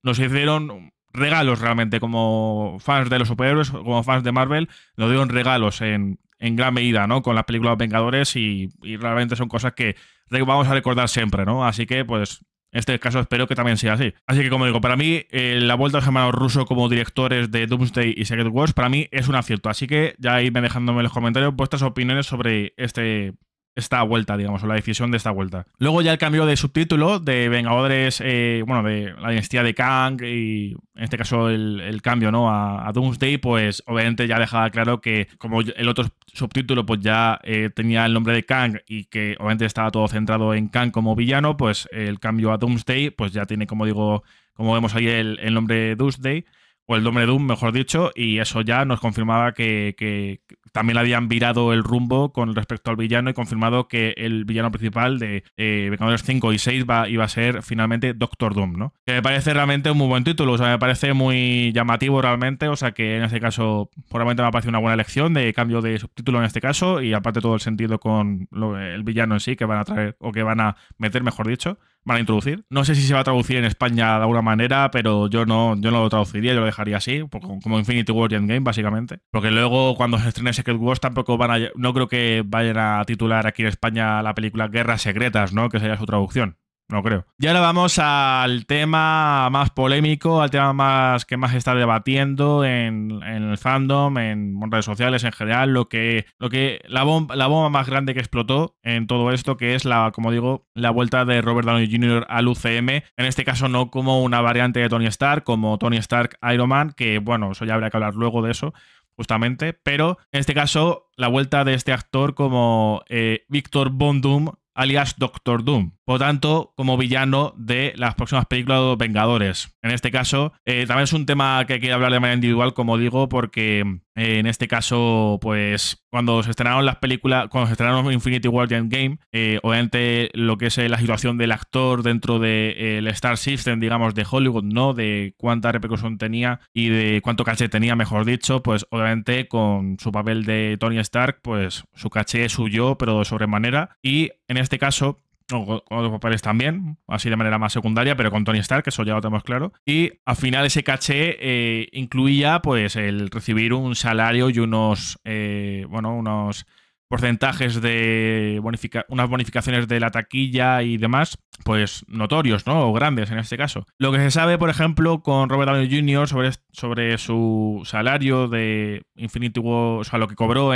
nos hicieron regalos realmente como fans de los superhéroes, como fans de Marvel, nos dieron regalos en, en gran medida, ¿no? Con las películas de Vengadores y, y realmente son cosas que vamos a recordar siempre, ¿no? Así que pues en este caso espero que también sea así. Así que como digo, para mí eh, la vuelta de hermanos ruso como directores de Doomsday y Secret Wars para mí es un acierto. Así que ya irme dejándome en los comentarios vuestras opiniones sobre este esta vuelta, digamos, o la decisión de esta vuelta. Luego ya el cambio de subtítulo de Vengadores, eh, bueno, de la dinastía de Kang y en este caso el, cambio, ¿no? A, Doomsday, pues obviamente ya dejaba claro que como el otro subtítulo pues ya eh, tenía el nombre de Kang y que obviamente estaba todo centrado en Kang como villano, pues el cambio a Doomsday pues ya tiene, como digo, como vemos ahí el, el nombre Doomsday o el Doom Doom, mejor dicho, y eso ya nos confirmaba que, también habían virado el rumbo con respecto al villano y confirmado que el villano principal de eh, Vengadores 5 y 6 va, iba a ser finalmente Doctor Doom, ¿no? Que me parece realmente un muy buen título, o sea, me parece muy llamativo realmente, o sea, que en este caso probablemente me ha parecido una buena elección de cambio de subtítulo en este caso y aparte todo el sentido con lo, el villano en sí que van a traer o que van a meter, mejor dicho van a introducir. No sé si se va a traducir en España de alguna manera, pero yo no, yo no lo traduciría, yo lo dejaría así, como Infinity War y Endgame, básicamente. Porque luego, cuando se estrene Secret Wars, tampoco van a. No creo que vayan a titular aquí en España la película Guerras Secretas, ¿no? Que sería su traducción no creo. Y ahora vamos al tema más polémico, al tema más que más está debatiendo en, el fandom, en, redes sociales en general, lo que, lo que la, bomba, la bomba más grande que explotó en todo esto, que es la, como digo, la vuelta de Robert Downey Jr. al UCM. En este caso no como una variante de Tony Stark, como Tony Stark Iron Man, que bueno, eso ya habrá que hablar luego de eso justamente, pero en este caso la vuelta de este actor como eh, Víctor Bondum alias Doctor Doom. Por tanto, como villano de las próximas películas de Vengadores. En este caso, eh, también es un tema que quiero hablar de manera individual, como digo, porque eh, en este caso, pues cuando se estrenaron las películas, cuando se estrenaron Infinity War y Endgame, eh, obviamente lo que es eh, la situación del actor dentro del Star System, digamos, de Hollywood, ¿no? De cuánta repercusión tenía y de cuánto caché tenía, mejor dicho, pues obviamente con su papel de Tony Stark, pues su caché suyo, pero de sobremanera. Y en este caso, con otros papeles también, así de manera más secundaria, pero con Tony Stark, que eso ya lo tenemos claro. Y al final ese caché eh, incluía pues el recibir un salario y unos, eh, bueno, unos porcentajes de bonifica unas bonificaciones de la taquilla y demás, pues notorios, ¿no? O grandes en este caso. Lo que se sabe, por ejemplo, con Robert Downey Jr. sobre, sobre su salario de Infinity War, o sea, lo que cobró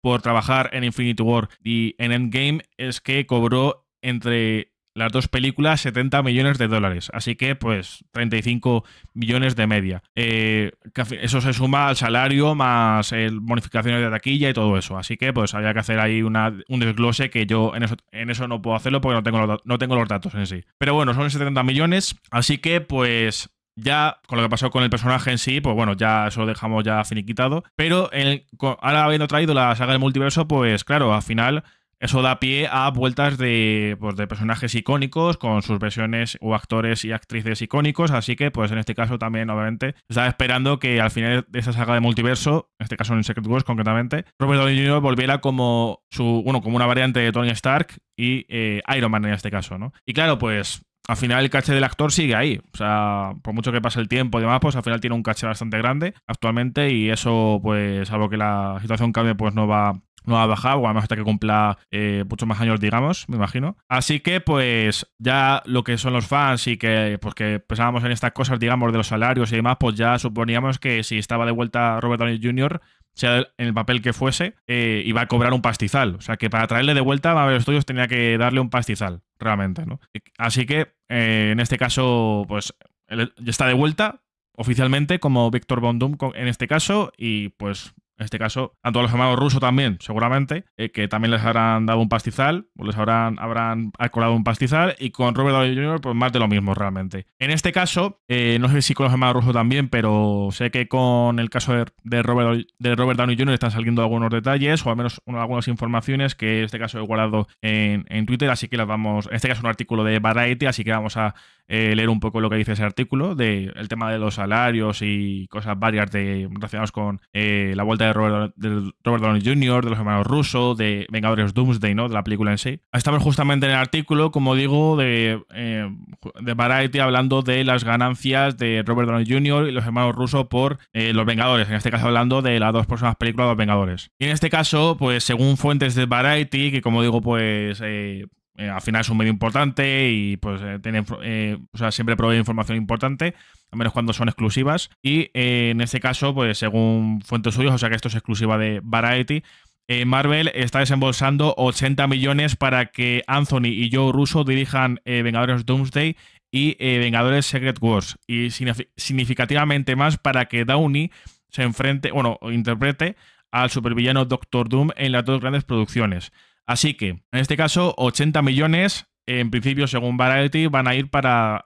por trabajar en Infinity War y en Endgame es que cobró entre las dos películas 70 millones de dólares. Así que, pues, 35 millones de media. Eh, eso se suma al salario más el... bonificaciones de taquilla y todo eso. Así que, pues, había que hacer ahí una, un desglose que yo en eso, no puedo hacerlo porque no tengo, los, no tengo los datos en sí. Pero bueno, son 70 millones. Así que, pues, ya con lo que pasó con el personaje en sí, pues bueno, ya eso lo dejamos ya finiquitado. Pero ahora habiendo traído la saga del multiverso, pues claro, al final eso da pie a vueltas pues, de, personajes icónicos con sus versiones o actores y actrices icónicos, así que pues en este caso también obviamente estaba esperando que al final de esta saga de multiverso, en este caso en Secret Wars concretamente, Robert Downey Jr. volviera como su, bueno, como una variante de Tony Stark y eh, Iron Man en este caso, ¿no? Y claro, pues al final el caché del actor sigue ahí. O sea, por mucho que pase el tiempo y demás, pues al final tiene un caché bastante grande actualmente y eso, pues, salvo que la situación cambie, pues no va no ha bajado, o además hasta que cumpla eh, muchos más años, digamos, me imagino. Así que, pues, ya lo que son los fans y que, pues, pensábamos en estas cosas, digamos, de los salarios y demás, pues ya suponíamos que si estaba de vuelta Robert Downey Jr., sea en el papel que fuese, eh, iba a cobrar un pastizal. O sea que para traerle de vuelta a Marvel Studios tenía que darle un pastizal, realmente, ¿no? Eh, así que, en este caso, pues, ya está de vuelta, oficialmente como Víctor Bondum en este caso y pues en este caso, a todos los hermanos rusos también, seguramente, eh, que también les habrán dado un pastizal, o les habrán, habrán colado un pastizal, y con Robert Downey Jr., pues más de lo mismo realmente. En este caso, eh, no sé si con los hermanos rusos también, pero sé que con el caso de, Robert, Downey Jr. están saliendo algunos detalles, o al menos algunas informaciones que en este caso he guardado en, Twitter, así que las vamos, en este caso un artículo de Variety, así que vamos a eh, leer un poco lo que dice ese artículo, del el tema de los salarios y cosas varias de, relacionadas con la vuelta de Robert, Downey Jr., de los hermanos Russo, de Vengadores Doomsday, ¿no? De la película en sí. Estamos justamente en el artículo, como digo, de, eh, de Variety hablando de las ganancias de Robert Downey Jr. y los hermanos Russo por eh, los Vengadores. En este caso hablando de las dos próximas películas de los Vengadores. Y en este caso, pues según fuentes de Variety, que como digo, pues... Eh, eh, al final es un medio importante y pues eh, eh, sea, siempre provee información importante, a menos cuando son exclusivas. Y en este caso, pues según fuentes suyas, o sea que esto es exclusiva de Variety, Marvel está desembolsando 80 millones para que Anthony y Joe Russo dirijan Vengadores Doomsday y Vengadores Secret Wars, y significativamente más para que Downey se enfrente, bueno, interprete al supervillano Doctor Doom en las dos grandes producciones. Así que, en este caso, 80 millones, en principio, según Variety, van a ir para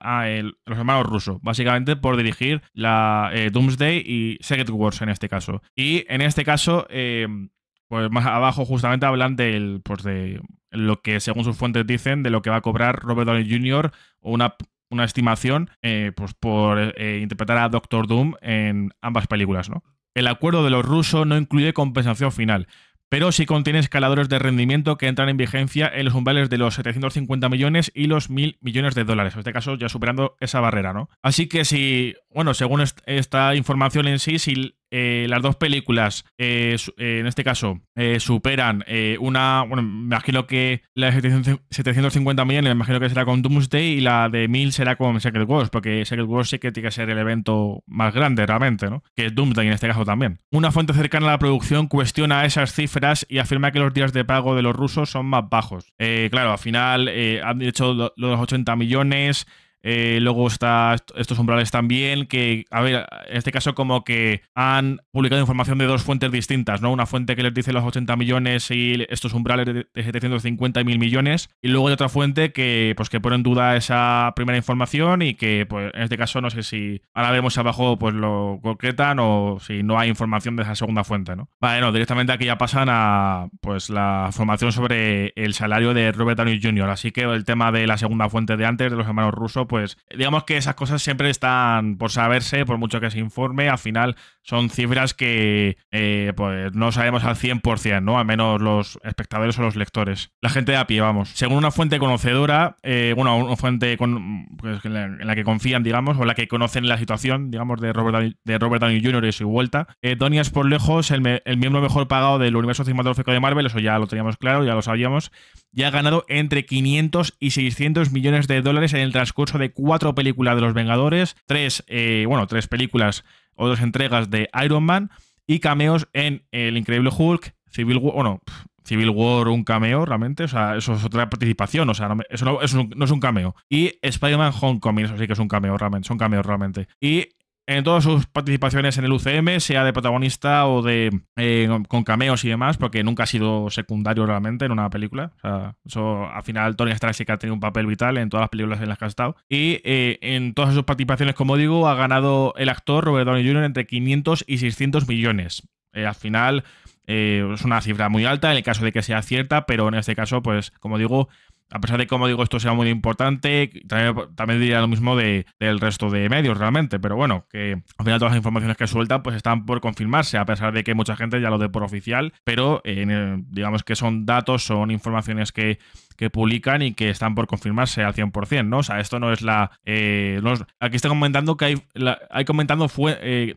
los hermanos rusos, básicamente por dirigir la eh, Doomsday y Secret Wars en este caso. Y en este caso, em, pues más abajo justamente hablan del, pues, de lo que, según sus fuentes dicen, de lo que va a cobrar Robert Downey Jr. o una una estimación eh, pues por eh, interpretar a Doctor Doom en ambas películas, ¿no? El acuerdo de los rusos no incluye compensación final, pero sí contiene escaladores de rendimiento que entran en vigencia en los umbrales de los 750 millones y los 1.000 millones de dólares, en este caso ya superando esa barrera, ¿no? Así que si, bueno, según esta información en sí, si eh, las dos películas, eh, eh, en este caso, superan una. Bueno, me imagino que la de 750 millones, me imagino que será con Doomsday y la de 1000 será con Secret Wars, porque Secret Wars sí que tiene que ser el evento más grande realmente, ¿no? Que es Doomsday en este caso también. Una fuente cercana a la producción cuestiona esas cifras y afirma que los días de pago de los rusos son más bajos. claro, al final han dicho los 80 millones. Eh, luego está estos umbrales también, que, a ver, en este caso como que han publicado información de dos fuentes distintas, ¿no? Una fuente que les dice los 80 millones y estos umbrales de, 750 mil millones, y luego hay otra fuente que, pues, que pone en duda esa primera información y que, pues, en este caso no sé si ahora vemos abajo, pues, lo concretan o si no hay información de esa segunda fuente, ¿no? Vale, no, directamente aquí ya pasan a, pues, la información sobre el salario de Robert Downey Jr., así que el tema de la segunda fuente de antes, de los hermanos rusos, pues digamos que esas cosas siempre están por saberse, por mucho que se informe, al final son cifras que eh, pues no sabemos al 100%, ¿no? Al menos los espectadores o los lectores. La gente de a pie, vamos. Según una fuente conocedora, eh, bueno, una fuente con, pues, en, la, que confían, digamos, o la que conocen la situación, digamos, de Robert de Robert Downey Jr. y su vuelta, eh, Donnie es por lejos el, el miembro mejor pagado del universo cinematográfico de Marvel, eso ya lo teníamos claro, ya lo sabíamos, ya ha ganado entre 500 y 600 millones de dólares en el transcurso de cuatro películas de Los Vengadores, tres, eh, bueno, tres películas o dos entregas de Iron Man y cameos en El Increíble Hulk, Civil War, bueno, Civil War un cameo realmente, o sea, eso es otra participación, o sea, eso, no, es un cameo. Y Spider-Man Homecoming, eso sí que es un cameo realmente, son cameos realmente. Y en todas sus participaciones en el UCM, sea de protagonista o de eh, con cameos y demás, porque nunca ha sido secundario realmente en una película. O sea, eso, al final Tony Stark sí que ha tenido un papel vital en todas las películas en las que ha estado. Y eh, en todas sus participaciones, como digo, ha ganado el actor Robert Downey Jr. entre 500 y 600 millones. Eh, al final es una cifra muy alta en el caso de que sea cierta, pero en este caso, pues como digo, a pesar de como digo esto sea muy importante, también, diría lo mismo de, del resto de medios realmente, pero bueno, que al final todas las informaciones que sueltan pues están por confirmarse, a pesar de que mucha gente ya lo dé por oficial, pero eh, digamos que son datos, son informaciones que, que publican y que están por confirmarse al 100%, ¿no? O sea, esto no es la... Eh, aquí está comentando que hay, hay comentando fue... Eh,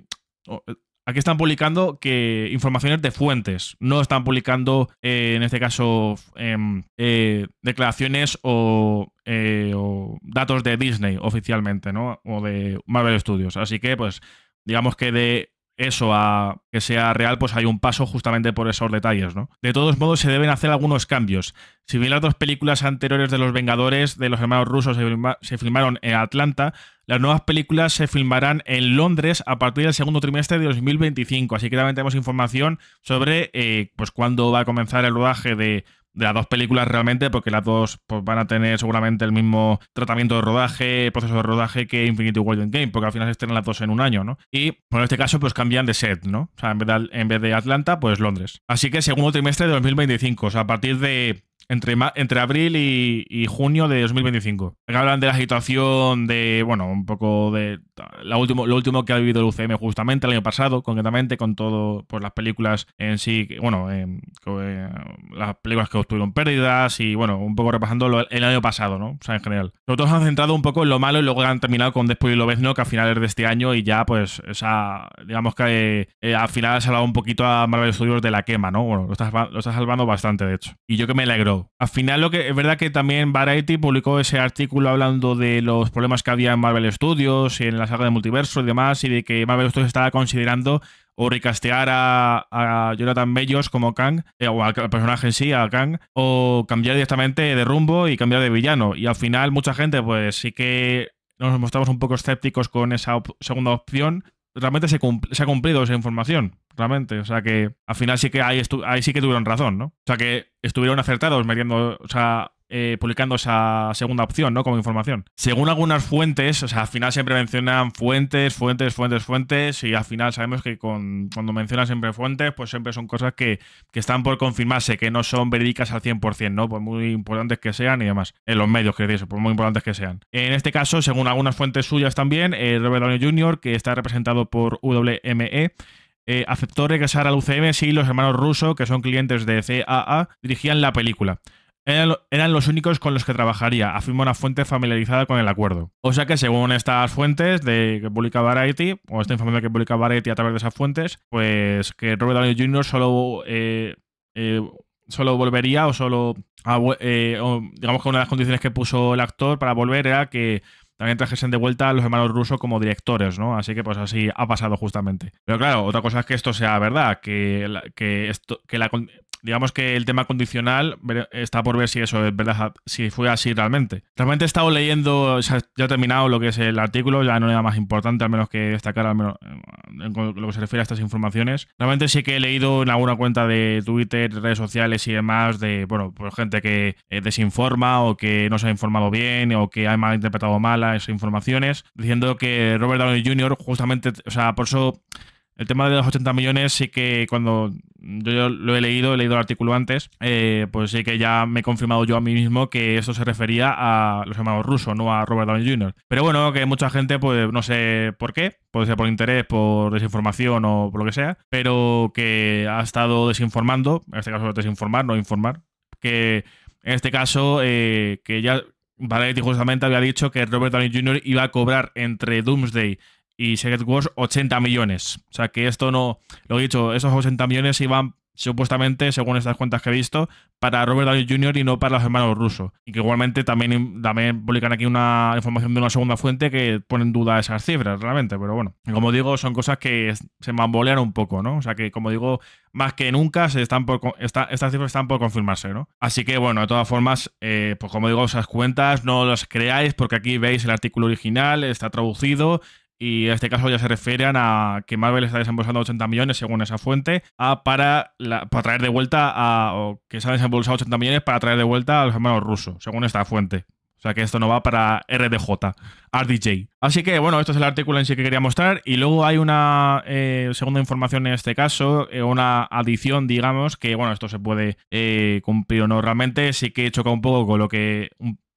Aquí están publicando que informaciones de fuentes, no están publicando, eh, en este caso, em, eh, declaraciones eh, o, datos de Disney oficialmente, ¿no? O de Marvel Studios. Así que, pues, digamos que de eso a que sea real, pues hay un paso justamente por esos detalles, ¿no? De todos modos, se deben hacer algunos cambios. Si bien las dos películas anteriores de Los Vengadores de los hermanos rusos se filmaron en Atlanta, las nuevas películas se filmarán en Londres a partir del segundo trimestre de 2025, así que también tenemos información sobre eh, pues cuándo va a comenzar el rodaje de, las dos películas realmente, porque las dos pues, van a tener seguramente el mismo tratamiento de rodaje, proceso de rodaje que Infinity War Game, porque al final se las dos en un año, ¿no? Y bueno, en este caso pues cambian de set, ¿no? O sea, en vez de, en vez de Atlanta, pues Londres. Así que segundo trimestre de 2025, o sea, a partir de, entre, entre abril y, junio de 2025. Hablan de la situación de, bueno, un poco de la último, lo último que ha vivido el UCM justamente el año pasado, concretamente con todo, pues las películas en sí, bueno, em, eh, las películas que obtuvieron pérdidas y, bueno, un poco repasando el año pasado, ¿no? O sea, en general. Nosotros han centrado un poco en lo malo y luego han terminado con Después y no, que a finales de este año y ya, pues, esa, digamos que eh, al final ha salvado un poquito a Marvel Studios de la quema, ¿no? Bueno, lo está, lo está salvando bastante, de hecho. Y yo que me alegro al final lo que es verdad que también Variety publicó ese artículo hablando de los problemas que había en Marvel Studios, y en la saga de multiverso y demás, y de que Marvel Studios estaba considerando o recastear a, Jonathan Bellos como Kang, eh, o al, personaje en sí, a Kang, o cambiar directamente de rumbo y cambiar de villano. Y al final mucha gente pues sí que nos mostramos un poco escépticos con esa segunda opción. Realmente se ha cumplido esa información realmente. O sea que al final sí que ahí, sí que tuvieron razón, ¿no? O sea que estuvieron acertados metiendo, o sea, eh, publicando esa segunda opción, ¿no? Como información. Según algunas fuentes, o sea, al final siempre mencionan fuentes, fuentes, fuentes, fuentes, y al final sabemos que con, cuando mencionan siempre fuentes, pues siempre son cosas que, que están por confirmarse, que no son verídicas al 100%, ¿no? Por muy importantes que sean y demás. En los medios, que decir, por muy importantes que sean. En este caso, según algunas fuentes suyas también, el eh, Robert Downey Jr., que está representado por WME, eh, aceptó regresar al UCM si los hermanos rusos, que son clientes de CAA, dirigían la película. Eran, los únicos con los que trabajaría, afirma una fuente familiarizada con el acuerdo. O sea que según estas fuentes de que publica Variety, o esta información que publica Variety a través de esas fuentes, pues que Robert Downey Jr. solo, eh, eh, solo volvería o solo... Ah, digamos que una de las condiciones que puso el actor para volver era que también trajesen de vuelta a los hermanos rusos como directores, ¿no? Así que pues así ha pasado justamente. Pero claro, otra cosa es que esto sea verdad, que, que, esto, que la, digamos que el tema condicional está por ver si eso es verdad, si fue así realmente. Realmente he estado leyendo, ya he terminado lo que es el artículo, ya no era más importante, al menos que destacar eh, en lo que se refiere a estas informaciones. Realmente sí que he leído en alguna cuenta de Twitter, redes sociales y demás de, bueno, pues gente que eh, desinforma o que no se ha informado bien o que ha malinterpretado mal esas informaciones, diciendo que Robert Downey Jr. justamente, o sea, por eso el tema de los 80 millones sí que cuando yo lo he leído, he leído el artículo antes, eh, pues sí que ya me he confirmado yo a mí mismo que eso se refería a los llamados rusos, no a Robert Downey Jr. Pero bueno, que mucha gente, pues no sé por qué, puede ser por interés, por desinformación o por lo que sea, pero que ha estado desinformando, en este caso desinformar, no informar, que en este caso eh, que ya Valetti justamente había dicho que Robert Downey Jr. iba a cobrar entre Doomsday y Secret Wars 80 millones. O sea que esto no, lo he dicho, esos 80 millones iban supuestamente, según estas cuentas que he visto, para Robert Downey Jr. y no para los hermanos rusos. Y que igualmente también, también publican aquí una información de una segunda fuente que pone en duda esas cifras, realmente. Pero bueno, como digo, son cosas que se mambolean un poco, ¿no? O sea que, como digo, más que nunca se están por, estas cifras están por confirmarse, ¿no? Así que bueno, de todas formas, eh, pues como digo, esas cuentas no las creáis porque aquí veis el artículo original, está traducido y en este caso ya se refieren a que Marvel está desembolsando 80 millones, según esa fuente, para, para traer de vuelta a. que se ha desembolsado 80 millones para traer de vuelta a los hermanos rusos, según esta fuente. O sea que esto no va para RDJ, RDJ. Así que bueno, esto es el artículo en sí que quería mostrar. Y luego hay una eh, segunda información en este caso, eh, una adición, digamos, que bueno, esto se puede eh, cumplir o no realmente. Sí que choca un poco con lo que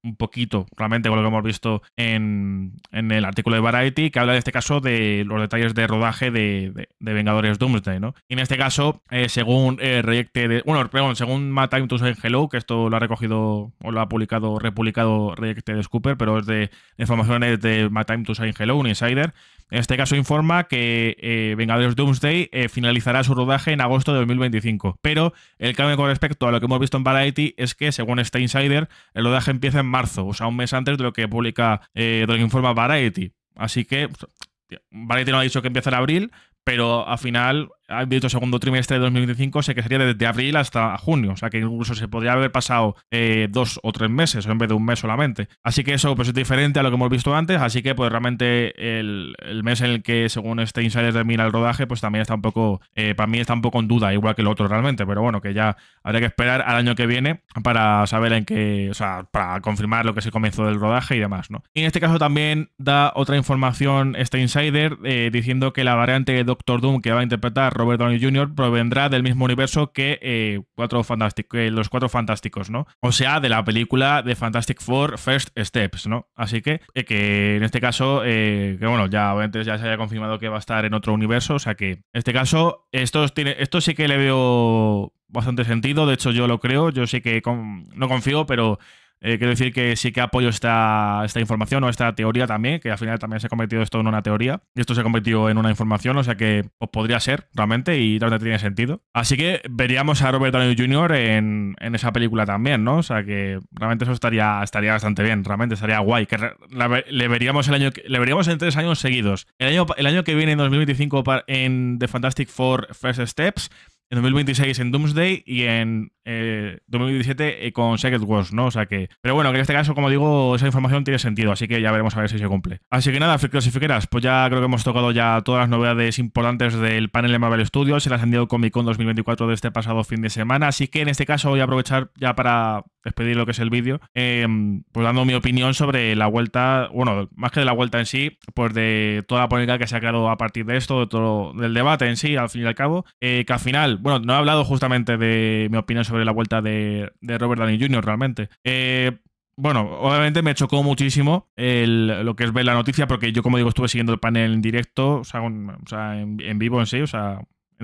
un poquito realmente con lo que hemos visto en, en, el artículo de Variety, que habla en este caso de los detalles de rodaje de, de, Vengadores Doomsday, ¿no? Y en este caso, eh, según eh, de. Bueno, perdón, según Matt Time to Say Hello, que esto lo ha recogido o lo ha publicado, republicado Reyecte de Scooper, pero es de, informaciones de Matt Time to Say Hello, un insider. En este caso informa que eh, Vengadores Doomsday eh, finalizará su rodaje en agosto de 2025. Pero el cambio con respecto a lo que hemos visto en Variety es que, según este insider, el rodaje empieza en marzo, o sea, un mes antes de lo que publica, eh, de lo que informa Variety. Así que pues, Variety no ha dicho que empieza en abril, pero al final dicho segundo trimestre de 2025, sé que sería desde abril hasta junio. O sea que incluso se podría haber pasado eh, dos o tres meses en vez de un mes solamente. Así que eso pues, es diferente a lo que hemos visto antes. Así que pues realmente el, mes en el que, según este insider, termina el rodaje, pues también está un poco, eh, para mí está un poco en duda, igual que el otro realmente. Pero bueno, que ya habría que esperar al año que viene para saber en qué, o sea, para confirmar lo que se comenzó del rodaje y demás, ¿no? Y en este caso también da otra información este insider eh, diciendo que la variante de Doctor Doom que va a interpretar Robert Downey Jr. provendrá del mismo universo eh, que los Cuatro Fantásticos, ¿no? O sea, de la película de Fantastic Four First Steps, ¿no? Así que, eh, que en este caso, eh, que bueno, ya antes ya se haya confirmado que va a estar en otro universo, o sea que en este caso, esto, tiene, esto sí que le veo bastante sentido, de hecho yo lo creo, yo sí que no confío, pero eh, quiero decir que sí que apoyo esta, esta información o esta teoría también, que al final también se ha convertido esto en una teoría y esto se ha convertido en una información, o sea que podría ser realmente y realmente tiene sentido. Así que veríamos a Robert Downey Jr. en, esa película también, ¿no? O sea que realmente eso estaría, estaría bastante bien, realmente estaría guay. Que le, veríamos el año, le veríamos en tres años seguidos. El año, el año que viene, en 2025, en The Fantastic Four First Steps en 2026 en Doomsday y en 2017 eh, eh, con Secret Wars, ¿no? O sea que. Pero bueno, que en este caso, como digo, esa información tiene sentido, así que ya veremos a ver si se cumple. Así que nada, y friqueras. pues ya creo que hemos tocado ya todas las novedades importantes del panel de Marvel Studios, se las han dado Comic Con 2024 de este pasado fin de semana, así que en este caso voy a aprovechar ya para despedir lo que es el vídeo, em, pues dando mi opinión sobre la vuelta, bueno, más que de la vuelta en sí, pues de toda la polémica que se ha creado a partir de esto, todo, del debate en sí, al fin y al cabo, eh, que al final, bueno, no he hablado justamente de mi opinión sobre sobre la vuelta de, Robert Downey Jr. realmente. Eh, bueno, obviamente me chocó muchísimo lo que es ver la noticia, porque yo, como digo, estuve siguiendo el panel en directo, o sea, en, vivo en sí, o sea,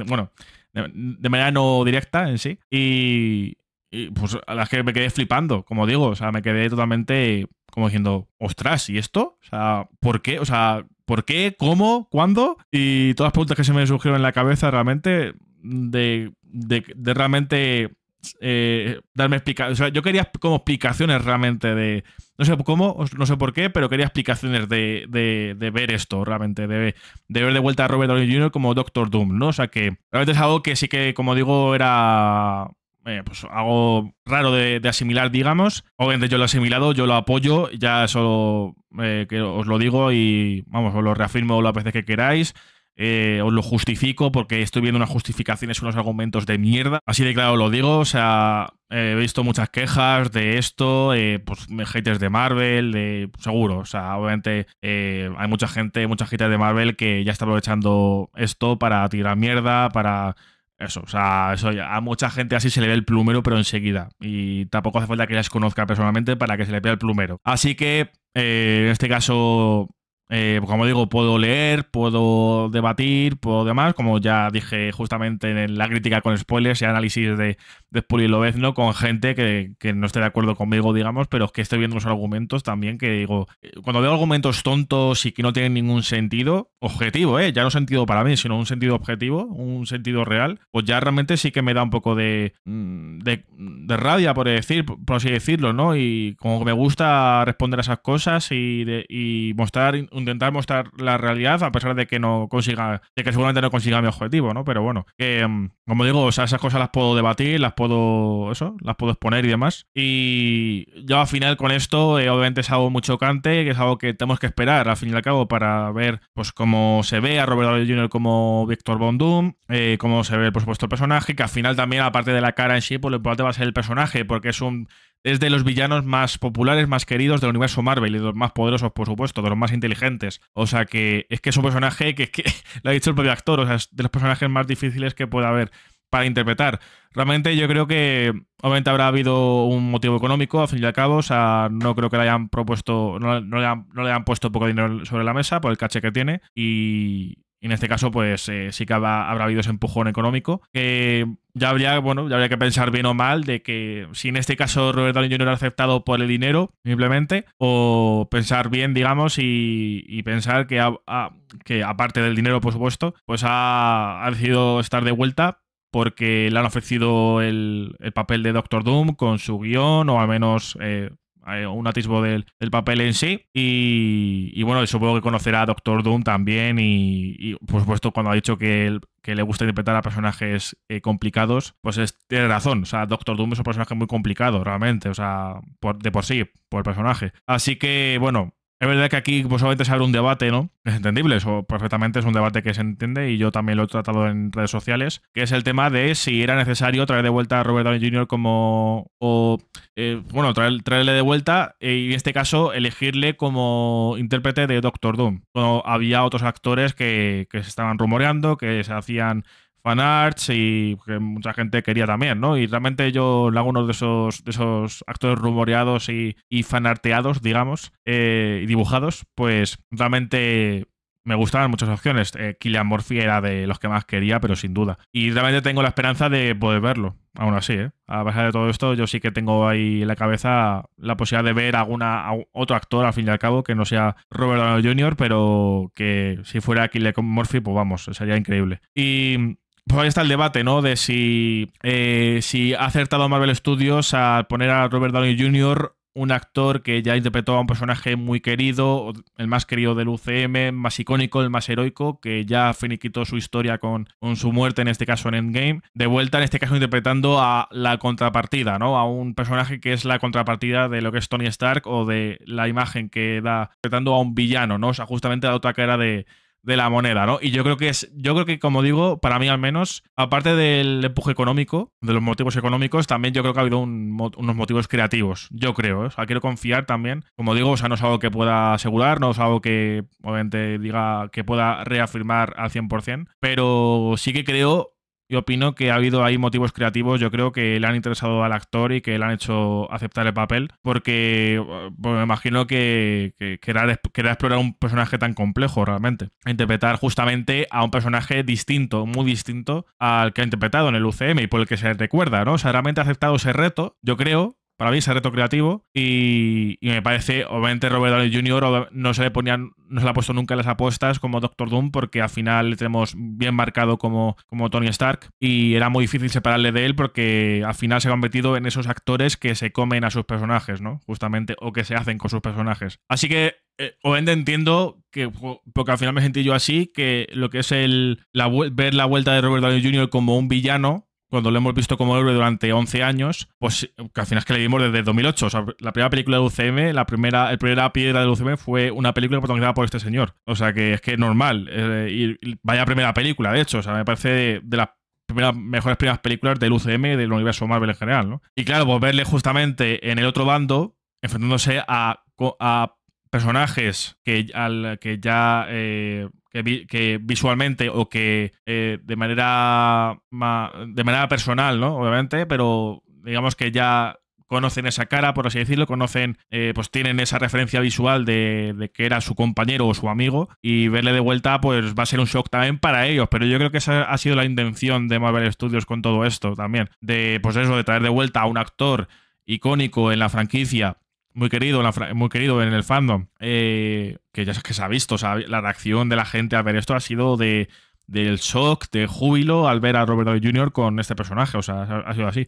bueno, de, manera no directa en sí. Y, pues a las que me quedé flipando, como digo, o sea, me quedé totalmente como diciendo, ostras, ¿y esto? O sea, ¿por qué? O sea, ¿por qué? ¿Cómo? ¿Cuándo? Y todas las preguntas que se me surgieron en la cabeza realmente de, de realmente eh, darme explicaciones. O sea, yo quería como explicaciones realmente de. No sé cómo, no sé por qué, pero quería explicaciones de, de, ver esto realmente, de, de, ver de vuelta a Robert Downey Jr. como Doctor Doom, ¿no? O sea que realmente es algo que sí que, como digo, era. Eh, pues algo raro de, asimilar, digamos. Obviamente yo lo he asimilado, yo lo apoyo, ya solo eh, que os lo digo y vamos, os lo reafirmo las veces que queráis. Eh, os lo justifico porque estoy viendo unas justificaciones, unos argumentos de mierda. Así de claro lo digo, o sea, eh, he visto muchas quejas de esto, eh, pues haters de Marvel, de seguro, o sea, obviamente hay mucha gente, mucha haters de Marvel que ya está aprovechando esto para tirar mierda, para... Eso, o sea, eso a mucha gente así se le ve el plumero, pero enseguida. Y tampoco hace falta que las conozca personalmente para que se le vea el plumero. Así que, en este caso, eh, como digo, puedo leer, puedo debatir, puedo demás, como ya dije justamente en la crítica con spoilers y análisis de, de no con gente que, no esté de acuerdo conmigo, digamos, pero que estoy viendo los argumentos también que digo, eh, cuando veo argumentos tontos y que no tienen ningún sentido, objetivo, ¿eh? ya no sentido para mí, sino un sentido objetivo, un sentido real, pues ya realmente sí que me da un poco de, mm, de, de rabia, por, decir, por así decirlo, ¿no? Y como que me gusta responder a esas cosas y, y mostrar intentar mostrar la realidad a pesar de que no consiga, de que seguramente no consiga mi objetivo, ¿no? Pero bueno, que mm, como digo, esas cosas las puedo debatir, las puedo, eso, las puedo exponer y demás. Y yo al final con esto, eh, obviamente es algo muy chocante, que es algo que tenemos que esperar al fin y al cabo para ver, pues cómo se ve a Robert Downey Jr. como Víctor Bondum, eh, cómo se ve, por supuesto, el personaje, que al final también, aparte de la cara en sí, pues lo importante va a ser el personaje, porque es un es de los villanos más populares, más queridos del universo Marvel y de los más poderosos, por supuesto, de los más inteligentes. O sea que es que es un personaje que, que lo ha dicho el propio actor, o sea, es de los personajes más difíciles que pueda haber para interpretar. Realmente yo creo que obviamente habrá habido un motivo económico, al fin y al cabo, o sea, no creo que le hayan propuesto, no, le, no le han puesto poco dinero sobre la mesa por el caché que tiene y, y en este caso, pues eh, sí que habrá, habido ese empujón económico. Que ya habría, bueno, ya habría que pensar bien o mal de que si en este caso Robert Downey Jr. ha aceptado por el dinero, simplemente, o pensar bien, digamos, y, pensar que, que aparte del dinero, por supuesto, pues ha, ha decidido estar de vuelta porque le han ofrecido el, papel de Doctor Doom con su guión, o al menos eh, eh, un atisbo del, papel en sí. Y, y, bueno, supongo que conocerá a Doctor Doom también. Y, y por supuesto, cuando ha dicho que, que le gusta interpretar a personajes eh, complicados, pues tiene razón. O sea, Doctor Doom es un personaje muy complicado, realmente. O sea, de por sí, por el personaje. Así que, bueno, es verdad que aquí solamente pues, se abre un debate, ¿no? Es entendible, eso perfectamente es un debate que se entiende y yo también lo he tratado en redes sociales, que es el tema de si era necesario traer de vuelta a Robert Downey Jr. como... o, eh, bueno, traerle de vuelta eh, y en este caso elegirle como intérprete de Doctor Doom. había otros actores que se estaban rumoreando, que se hacían fanarts y que mucha gente quería también, ¿no? Y realmente yo le hago de esos, de esos actos rumoreados y, fanarteados, digamos, eh, y dibujados, pues realmente me gustaban muchas opciones. Eh, Killian Murphy era de los que más quería, pero sin duda. Y realmente tengo la esperanza de poder verlo. Aún así, ¿eh? a pesar de todo esto, yo sí que tengo ahí en la cabeza la posibilidad de ver alguna otro actor, al fin y al cabo, que no sea Robert Downey Jr., pero que si fuera Killian Murphy, pues vamos, sería increíble. Y pues ahí está el debate, ¿no? De si, eh, si ha acertado Marvel Studios al poner a Robert Downey Jr., un actor que ya interpretó a un personaje muy querido, el más querido del UCM, más icónico, el más heroico, que ya finiquitó su historia con, con su muerte, en este caso en Endgame, de vuelta en este caso interpretando a la contrapartida, ¿no? A un personaje que es la contrapartida de lo que es Tony Stark o de la imagen que da, interpretando a un villano, ¿no? O sea, justamente la otra cara de de la moneda, ¿no? Y yo creo que es, yo creo que, como digo, para mí al menos, aparte del empuje económico, de los motivos económicos, también yo creo que ha habido unos motivos creativos, yo creo, ¿eh? o sea, quiero confiar también, como digo, o sea, no es algo que pueda asegurar, no es algo que obviamente diga que pueda reafirmar al 100%, pero sí que creo yo opino que ha habido ahí motivos creativos, yo creo que le han interesado al actor y que le han hecho aceptar el papel, porque eh, pues me imagino que, que, explorar un personaje tan complejo realmente. Interpretar justamente a un personaje distinto, muy distinto al que ha interpretado en el UCM y por el que se recuerda, ¿no? O sea, realmente ha aceptado ese reto, yo creo, para mí es reto creativo y, me parece, obviamente Robert Downey Jr. no se le no se le ha puesto nunca en las apuestas como Doctor Doom porque al final le tenemos bien marcado como, como Tony Stark y era muy difícil separarle de él porque al final se ha convertido en esos actores que se comen a sus personajes, ¿no? Justamente, o que se hacen con sus personajes. Así que eh, obviamente entiendo que, porque al final me sentí yo así, que lo que es el la, ver la vuelta de Robert Downey Jr. como un villano cuando lo hemos visto como héroe durante 11 años, pues que al final es que le vimos desde 2008. O sea, la primera película de UCM, la primera, el primera piedra de UCM fue una película protagonizada por este señor. O sea, que es que es normal. Eh, vaya primera película, de hecho. O sea, me parece de, las primeras, mejores primeras películas del UCM del universo Marvel en general, ¿no? Y claro, pues verle justamente en el otro bando, enfrentándose a, personajes que, al, que ya... Eh, que, visualmente o que eh, de manera de manera personal, ¿no? Obviamente, pero digamos que ya conocen esa cara, por así decirlo, conocen, eh, pues tienen esa referencia visual de, de, que era su compañero o su amigo y verle de vuelta pues va a ser un shock también para ellos, pero yo creo que esa ha sido la intención de Marvel Studios con todo esto también, de pues eso, de traer de vuelta a un actor icónico en la franquicia muy querido, en muy querido en el fandom, eh, que ya que se ha visto, la reacción de la gente al ver esto ha sido de del shock, de júbilo al ver a Robert Downey Jr. con este personaje, o sea, ha sido así.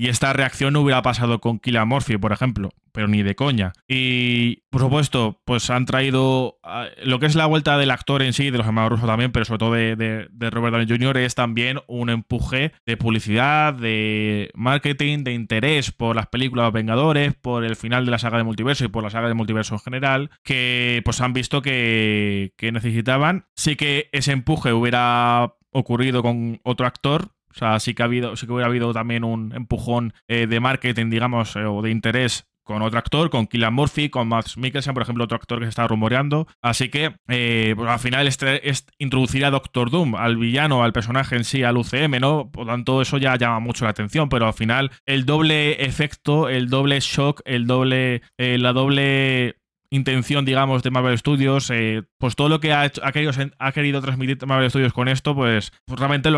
Y esta reacción no hubiera pasado con Kila Morphy, por ejemplo, pero ni de coña. Y, por supuesto, pues han traído ah, lo que es la vuelta del actor en sí, de los hermanos rusos también, pero sobre todo de, Robert Downey Jr., es también un empuje de publicidad, de marketing, de interés por las películas Vengadores, por el final de la saga de multiverso y por la saga de multiverso en general, que pues han visto que necesitaban. Sí que ese empuje hubiera ocurrido con otro actor, o sea, sí que, ha habido, sí que hubiera habido también un empujón eh, de marketing, digamos, eh, o de interés con otro actor, con Killian Murphy, con Max Mikkelsen, por ejemplo, otro actor que se está rumoreando. Así que eh, pues al final este, introducir a Doctor Doom, al villano, al personaje en sí, al UCM, ¿no? Por tanto, eso ya llama mucho la atención, pero al final el doble efecto, el doble shock, el doble, la doble intención, digamos, de Marvel Studios, pues todo lo que ha, querido, transmitir Marvel Studios con esto, pues, pues realmente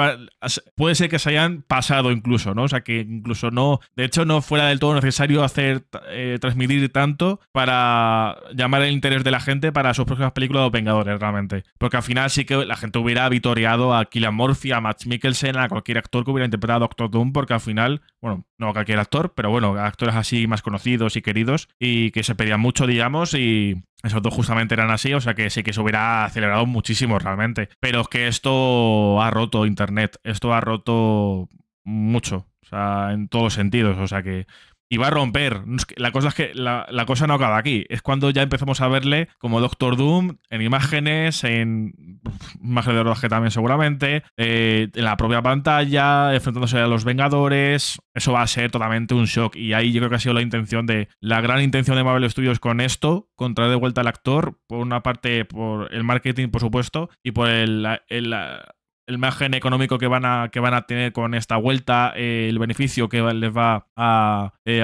puede ser que se hayan pasado incluso, ¿no? O sea, que incluso no, de hecho no fuera del todo necesario hacer eh, transmitir tanto para llamar el interés de la gente para sus próximas películas de Vengadores, realmente. Porque al final sí que la gente hubiera vitoreado a Killian Murphy, a Matt Mikkelsen, a cualquier actor que hubiera interpretado a Doctor Doom, porque al final, bueno, no a cualquier actor, pero bueno, actores así más conocidos y queridos y que se pedían mucho, digamos, y esos dos justamente eran así, o sea que sí que se hubiera acelerado muchísimo realmente. Pero es que esto ha roto Internet, esto ha roto mucho, o sea, en todos sentidos, o sea que y va a romper. La cosa es que la, cosa no acaba aquí. Es cuando ya empezamos a verle como Doctor Doom en imágenes, en imágenes de rodaje también seguramente, eh, en la propia pantalla, enfrentándose a los Vengadores. Eso va a ser totalmente un shock. Y ahí yo creo que ha sido la intención de la gran intención de Marvel Studios con esto, traer de vuelta al actor, por una parte por el marketing, por supuesto, y por el, el margen económico que van a, que van a tener con esta vuelta, eh, el beneficio que les va a eh,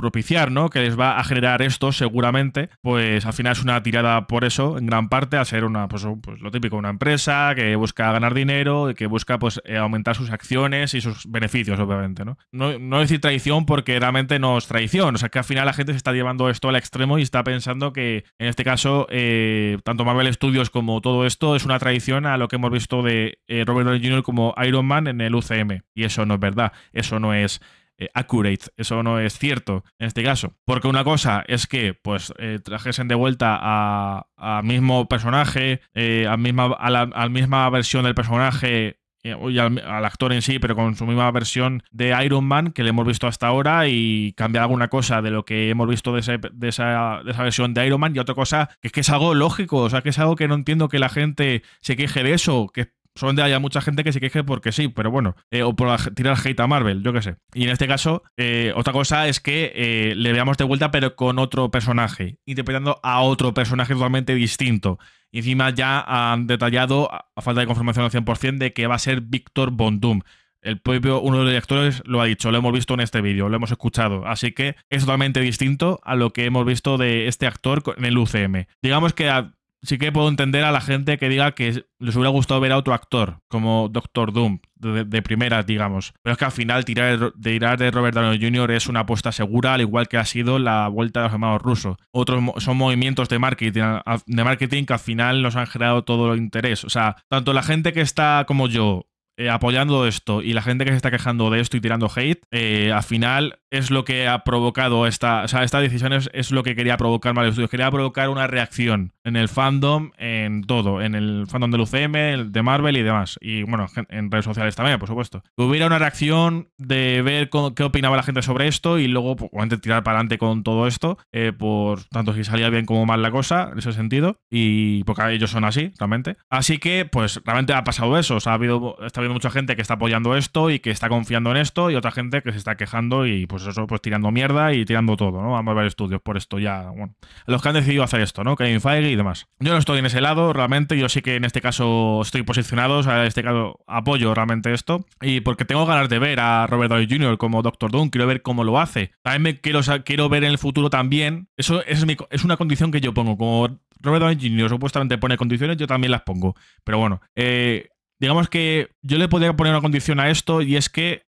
propiciar, ¿no? Que les va a generar esto seguramente, pues al final es una tirada por eso, en gran parte, a ser una, pues, pues, lo típico, una empresa que busca ganar dinero, que busca pues eh, aumentar sus acciones y sus beneficios, obviamente, ¿no? No, decir traición porque realmente no es traición, o sea que al final la gente se está llevando esto al extremo y está pensando que en este caso, eh, tanto Marvel Studios como todo esto es una traición a lo que hemos visto de eh, Robert Downey Jr. como Iron Man en el UCM, y eso no es verdad, eso no es eh, accurate. Eso no es cierto en este caso. Porque una cosa es que pues eh, trajesen de vuelta al mismo personaje, eh, a, misma, la, misma versión del personaje al, actor en sí, pero con su misma versión de Iron Man que le hemos visto hasta ahora y cambiar alguna cosa de lo que hemos visto de, de, esa, de, esa, versión de Iron Man y otra cosa que es que es algo lógico, o sea, que es algo que no entiendo que la gente se queje de eso, que Solamente haya mucha gente que se queje porque sí, pero bueno, eh, o por tirar hate a Marvel, yo qué sé. Y en este caso, eh, otra cosa es que eh, le veamos de vuelta, pero con otro personaje, interpretando a otro personaje totalmente distinto. Y encima ya han detallado, a falta de confirmación al 100%, de que va a ser Víctor Bondum. El propio uno de los directores lo ha dicho, lo hemos visto en este vídeo, lo hemos escuchado. Así que es totalmente distinto a lo que hemos visto de este actor en el UCM. Digamos que a sí que puedo entender a la gente que diga que les hubiera gustado ver a otro actor, como Doctor Doom, de, primeras, digamos. Pero es que al final tirar de, tirar de Robert Downey Jr. es una apuesta segura, al igual que ha sido la vuelta de los llamados rusos. Otros son movimientos de marketing, de marketing que al final nos han generado todo el interés. O sea, tanto la gente que está como yo eh, apoyando esto y la gente que se está quejando de esto y tirando hate, eh, al final es lo que ha provocado esta, o sea, decisión es, lo que quería provocar Marvel Studios, quería provocar una reacción en el fandom, en todo, en el fandom del UCM, el de Marvel y demás, y bueno, en redes sociales también, por supuesto. hubiera una reacción de ver qué opinaba la gente sobre esto y luego, pues, tirar para adelante con todo esto, eh, por tanto si salía bien como mal la cosa, en ese sentido, y porque ellos son así, realmente. Así que, pues, realmente ha pasado eso, o sea, ha habido, está habiendo mucha gente que está apoyando esto y que está confiando en esto y otra gente que se está quejando y pues pues eso, pues tirando mierda y tirando todo, ¿no? Vamos A ver estudios por esto ya, bueno. los que han decidido hacer esto, ¿no? Kevin Feige y demás. Yo no estoy en ese lado, realmente, yo sí que en este caso estoy posicionado, o sea, en este caso apoyo realmente esto, y porque tengo ganas de ver a Robert Downey Jr. como Doctor Doom, quiero ver cómo lo hace. También quiero, ver en el futuro también, eso es, una condición que yo pongo, como Robert Downey Jr. supuestamente pone condiciones, yo también las pongo, pero bueno, eh, digamos que yo le podría poner una condición a esto y es que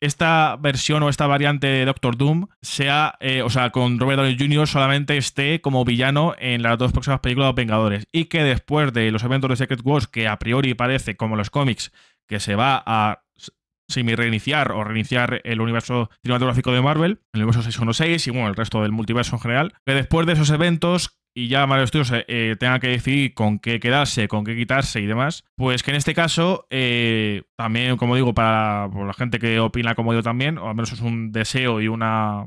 esta versión o esta variante de Doctor Doom sea, eh, o sea, con Robert Downey Jr. solamente esté como villano en las dos próximas películas de Vengadores. Y que después de los eventos de Secret Wars, que a priori parece, como los cómics, que se va a semi-reiniciar o reiniciar el universo cinematográfico de Marvel, el universo 616 y bueno, el resto del multiverso en general, que después de esos eventos y ya Mario Studios eh, eh, tenga que decidir con qué quedarse, con qué quitarse y demás, pues que en este caso, eh, también, como digo, para la gente que opina como yo también, o al menos es un deseo y una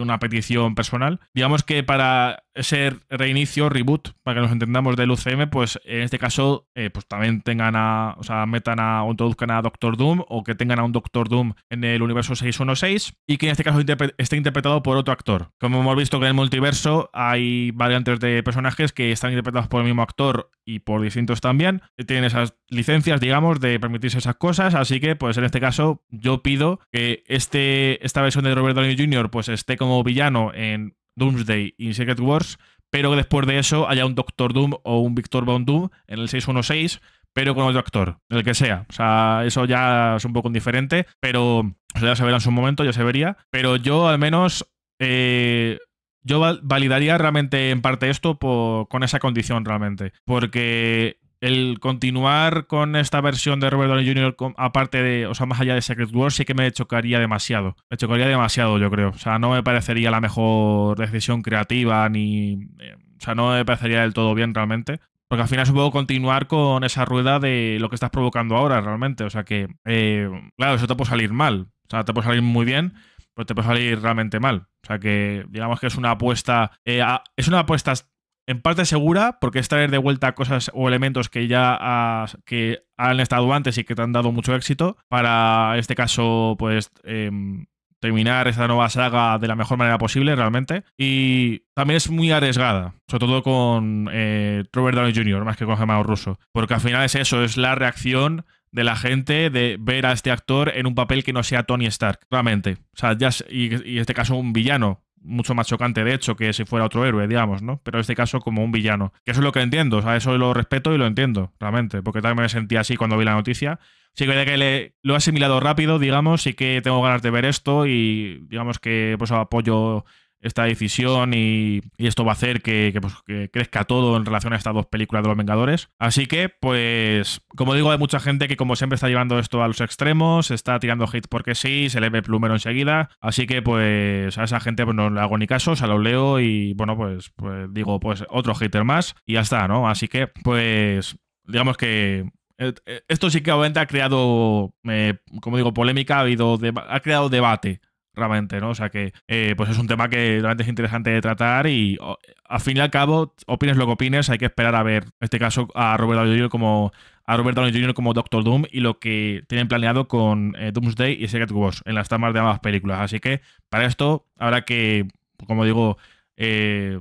una petición personal. Digamos que para ese reinicio, reboot, para que nos entendamos del UCM, pues en este caso, eh, pues también tengan a, o sea, metan a, o introduzcan a Doctor Doom o que tengan a un Doctor Doom en el universo 616 y que en este caso esté interpretado por otro actor. Como hemos visto que en el multiverso hay variantes de personajes que están interpretados por el mismo actor y por distintos también, eh, tienen esas licencias, digamos, de permitirse esas cosas, así que pues en este caso yo pido que este, esta versión de Robert Downey Jr. pues esté como villano en Doomsday y Secret Wars, pero que después de eso haya un Doctor Doom o un Victor Von Doom en el 616, pero con otro actor, el que sea. O sea, eso ya es un poco indiferente, pero ya se verá en su momento, ya se vería. Pero yo al menos... Eh, yo validaría realmente en parte esto con esa condición realmente. Porque el continuar con esta versión de Robert Downey Jr., aparte de, o sea, más allá de Secret Wars, sí que me chocaría demasiado. Me chocaría demasiado, yo creo. O sea, no me parecería la mejor decisión creativa, ni. Eh, o sea, no me parecería del todo bien realmente. Porque al final supongo continuar con esa rueda de lo que estás provocando ahora realmente. O sea que, eh, claro, eso te puede salir mal. O sea, te puede salir muy bien, pero te puede salir realmente mal. O sea que, digamos que es una apuesta. Eh, es una apuesta en parte segura, porque es traer de vuelta cosas o elementos que ya que han estado antes y que te han dado mucho éxito, para, en este caso, pues... Em, terminar esta nueva saga de la mejor manera posible, realmente. Y también es muy arriesgada, sobre todo con eh, Robert Downey Jr., más que con Gemado Russo. Porque al final es eso, es la reacción de la gente de ver a este actor en un papel que no sea Tony Stark, realmente. O sea, ya y, en este caso un villano mucho más chocante, de hecho, que si fuera otro héroe, digamos, ¿no? Pero en este caso como un villano. Que eso es lo que entiendo, o sea, eso lo respeto y lo entiendo, realmente, porque también me sentí así cuando vi la noticia. Sí que, que le, lo he asimilado rápido, digamos, y que tengo ganas de ver esto y digamos que pues apoyo esta decisión y, esto va a hacer pues, que, crezca todo en relación a estas dos películas de los Vengadores. Así que, pues, como digo, hay mucha gente que como siempre está llevando esto a los extremos, está tirando hate porque sí, se le ve plumero enseguida. Así que, pues, a esa gente pues, no le hago ni caso, se lo leo y, bueno, pues, pues, digo, pues otro hater más y ya está, ¿no? Así que, pues, digamos que eh, eh, esto sí que obviamente ha creado, eh, como digo, polémica, ha, habido ha creado debate realmente, ¿no? O sea que, eh, pues es un tema que realmente es interesante de tratar y al fin y al cabo, opines lo que opines, hay que esperar a ver, en este caso, a Robert Downey Jr. como a Robert Downey Jr. como Doctor Doom y lo que tienen planeado con eh, Doomsday y Secret Wars en las tramas de ambas películas. Así que para esto habrá que, como digo, eh,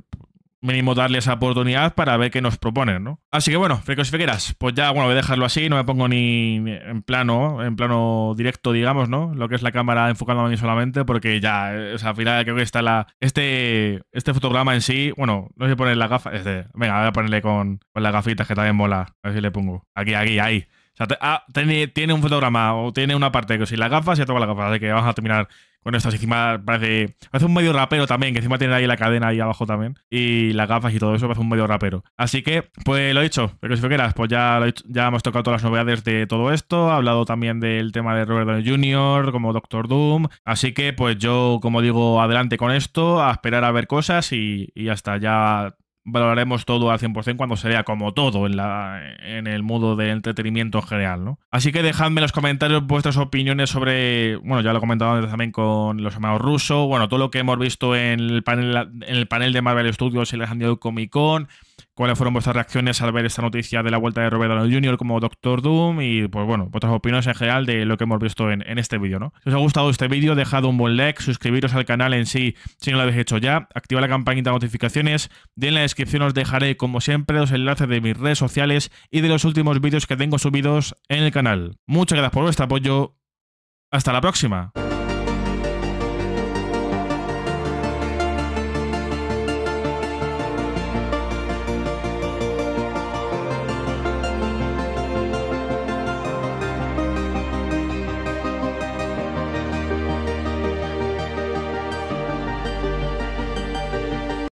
mínimo darle esa oportunidad para ver qué nos proponen, ¿no? Así que bueno, si y pues ya, bueno, voy a dejarlo así, no me pongo ni en plano, en plano directo, digamos, ¿no? Lo que es la cámara enfocándome a mí solamente, porque ya, eh, o sea, al final creo que está la... Este, este fotograma en sí, bueno, no sé poner la gafa, este, venga, voy a ponerle con, con las gafitas que también mola, a ver si le pongo. Aquí, aquí, ahí sea, ah, tiene, un fotograma o tiene una parte que si las gafas, se toma la gafas. Así que vamos a terminar con estas. Encima parece, parece un medio rapero también, que encima tiene ahí la cadena ahí abajo también. Y las gafas y todo eso parece un medio rapero. Así que, pues lo he dicho, pero si quieras, pues ya, ya hemos tocado todas las novedades de todo esto. He hablado también del tema de Robert Downey Jr., como Doctor Doom. Así que, pues yo, como digo, adelante con esto, a esperar a ver cosas y, y hasta ya valoraremos todo al 100% cuando sea como todo en, la, en el mundo del entretenimiento en general, ¿no? Así que dejadme en los comentarios vuestras opiniones sobre, bueno, ya lo he comentado antes también con los hermanos rusos, bueno, todo lo que hemos visto en el panel, en el panel de Marvel Studios y el han dado Comic Con, cuáles fueron vuestras reacciones al ver esta noticia de la vuelta de Robert Downey Jr. como Doctor Doom y pues bueno, vuestras opiniones en general de lo que hemos visto en, este vídeo, ¿no? Si os ha gustado este vídeo, dejad un buen like, suscribiros al canal en sí si no lo habéis hecho ya, activa la campanita de notificaciones y en la descripción os dejaré como siempre los enlaces de mis redes sociales y de los últimos vídeos que tengo subidos en el canal. Muchas gracias por vuestro apoyo. Hasta la próxima.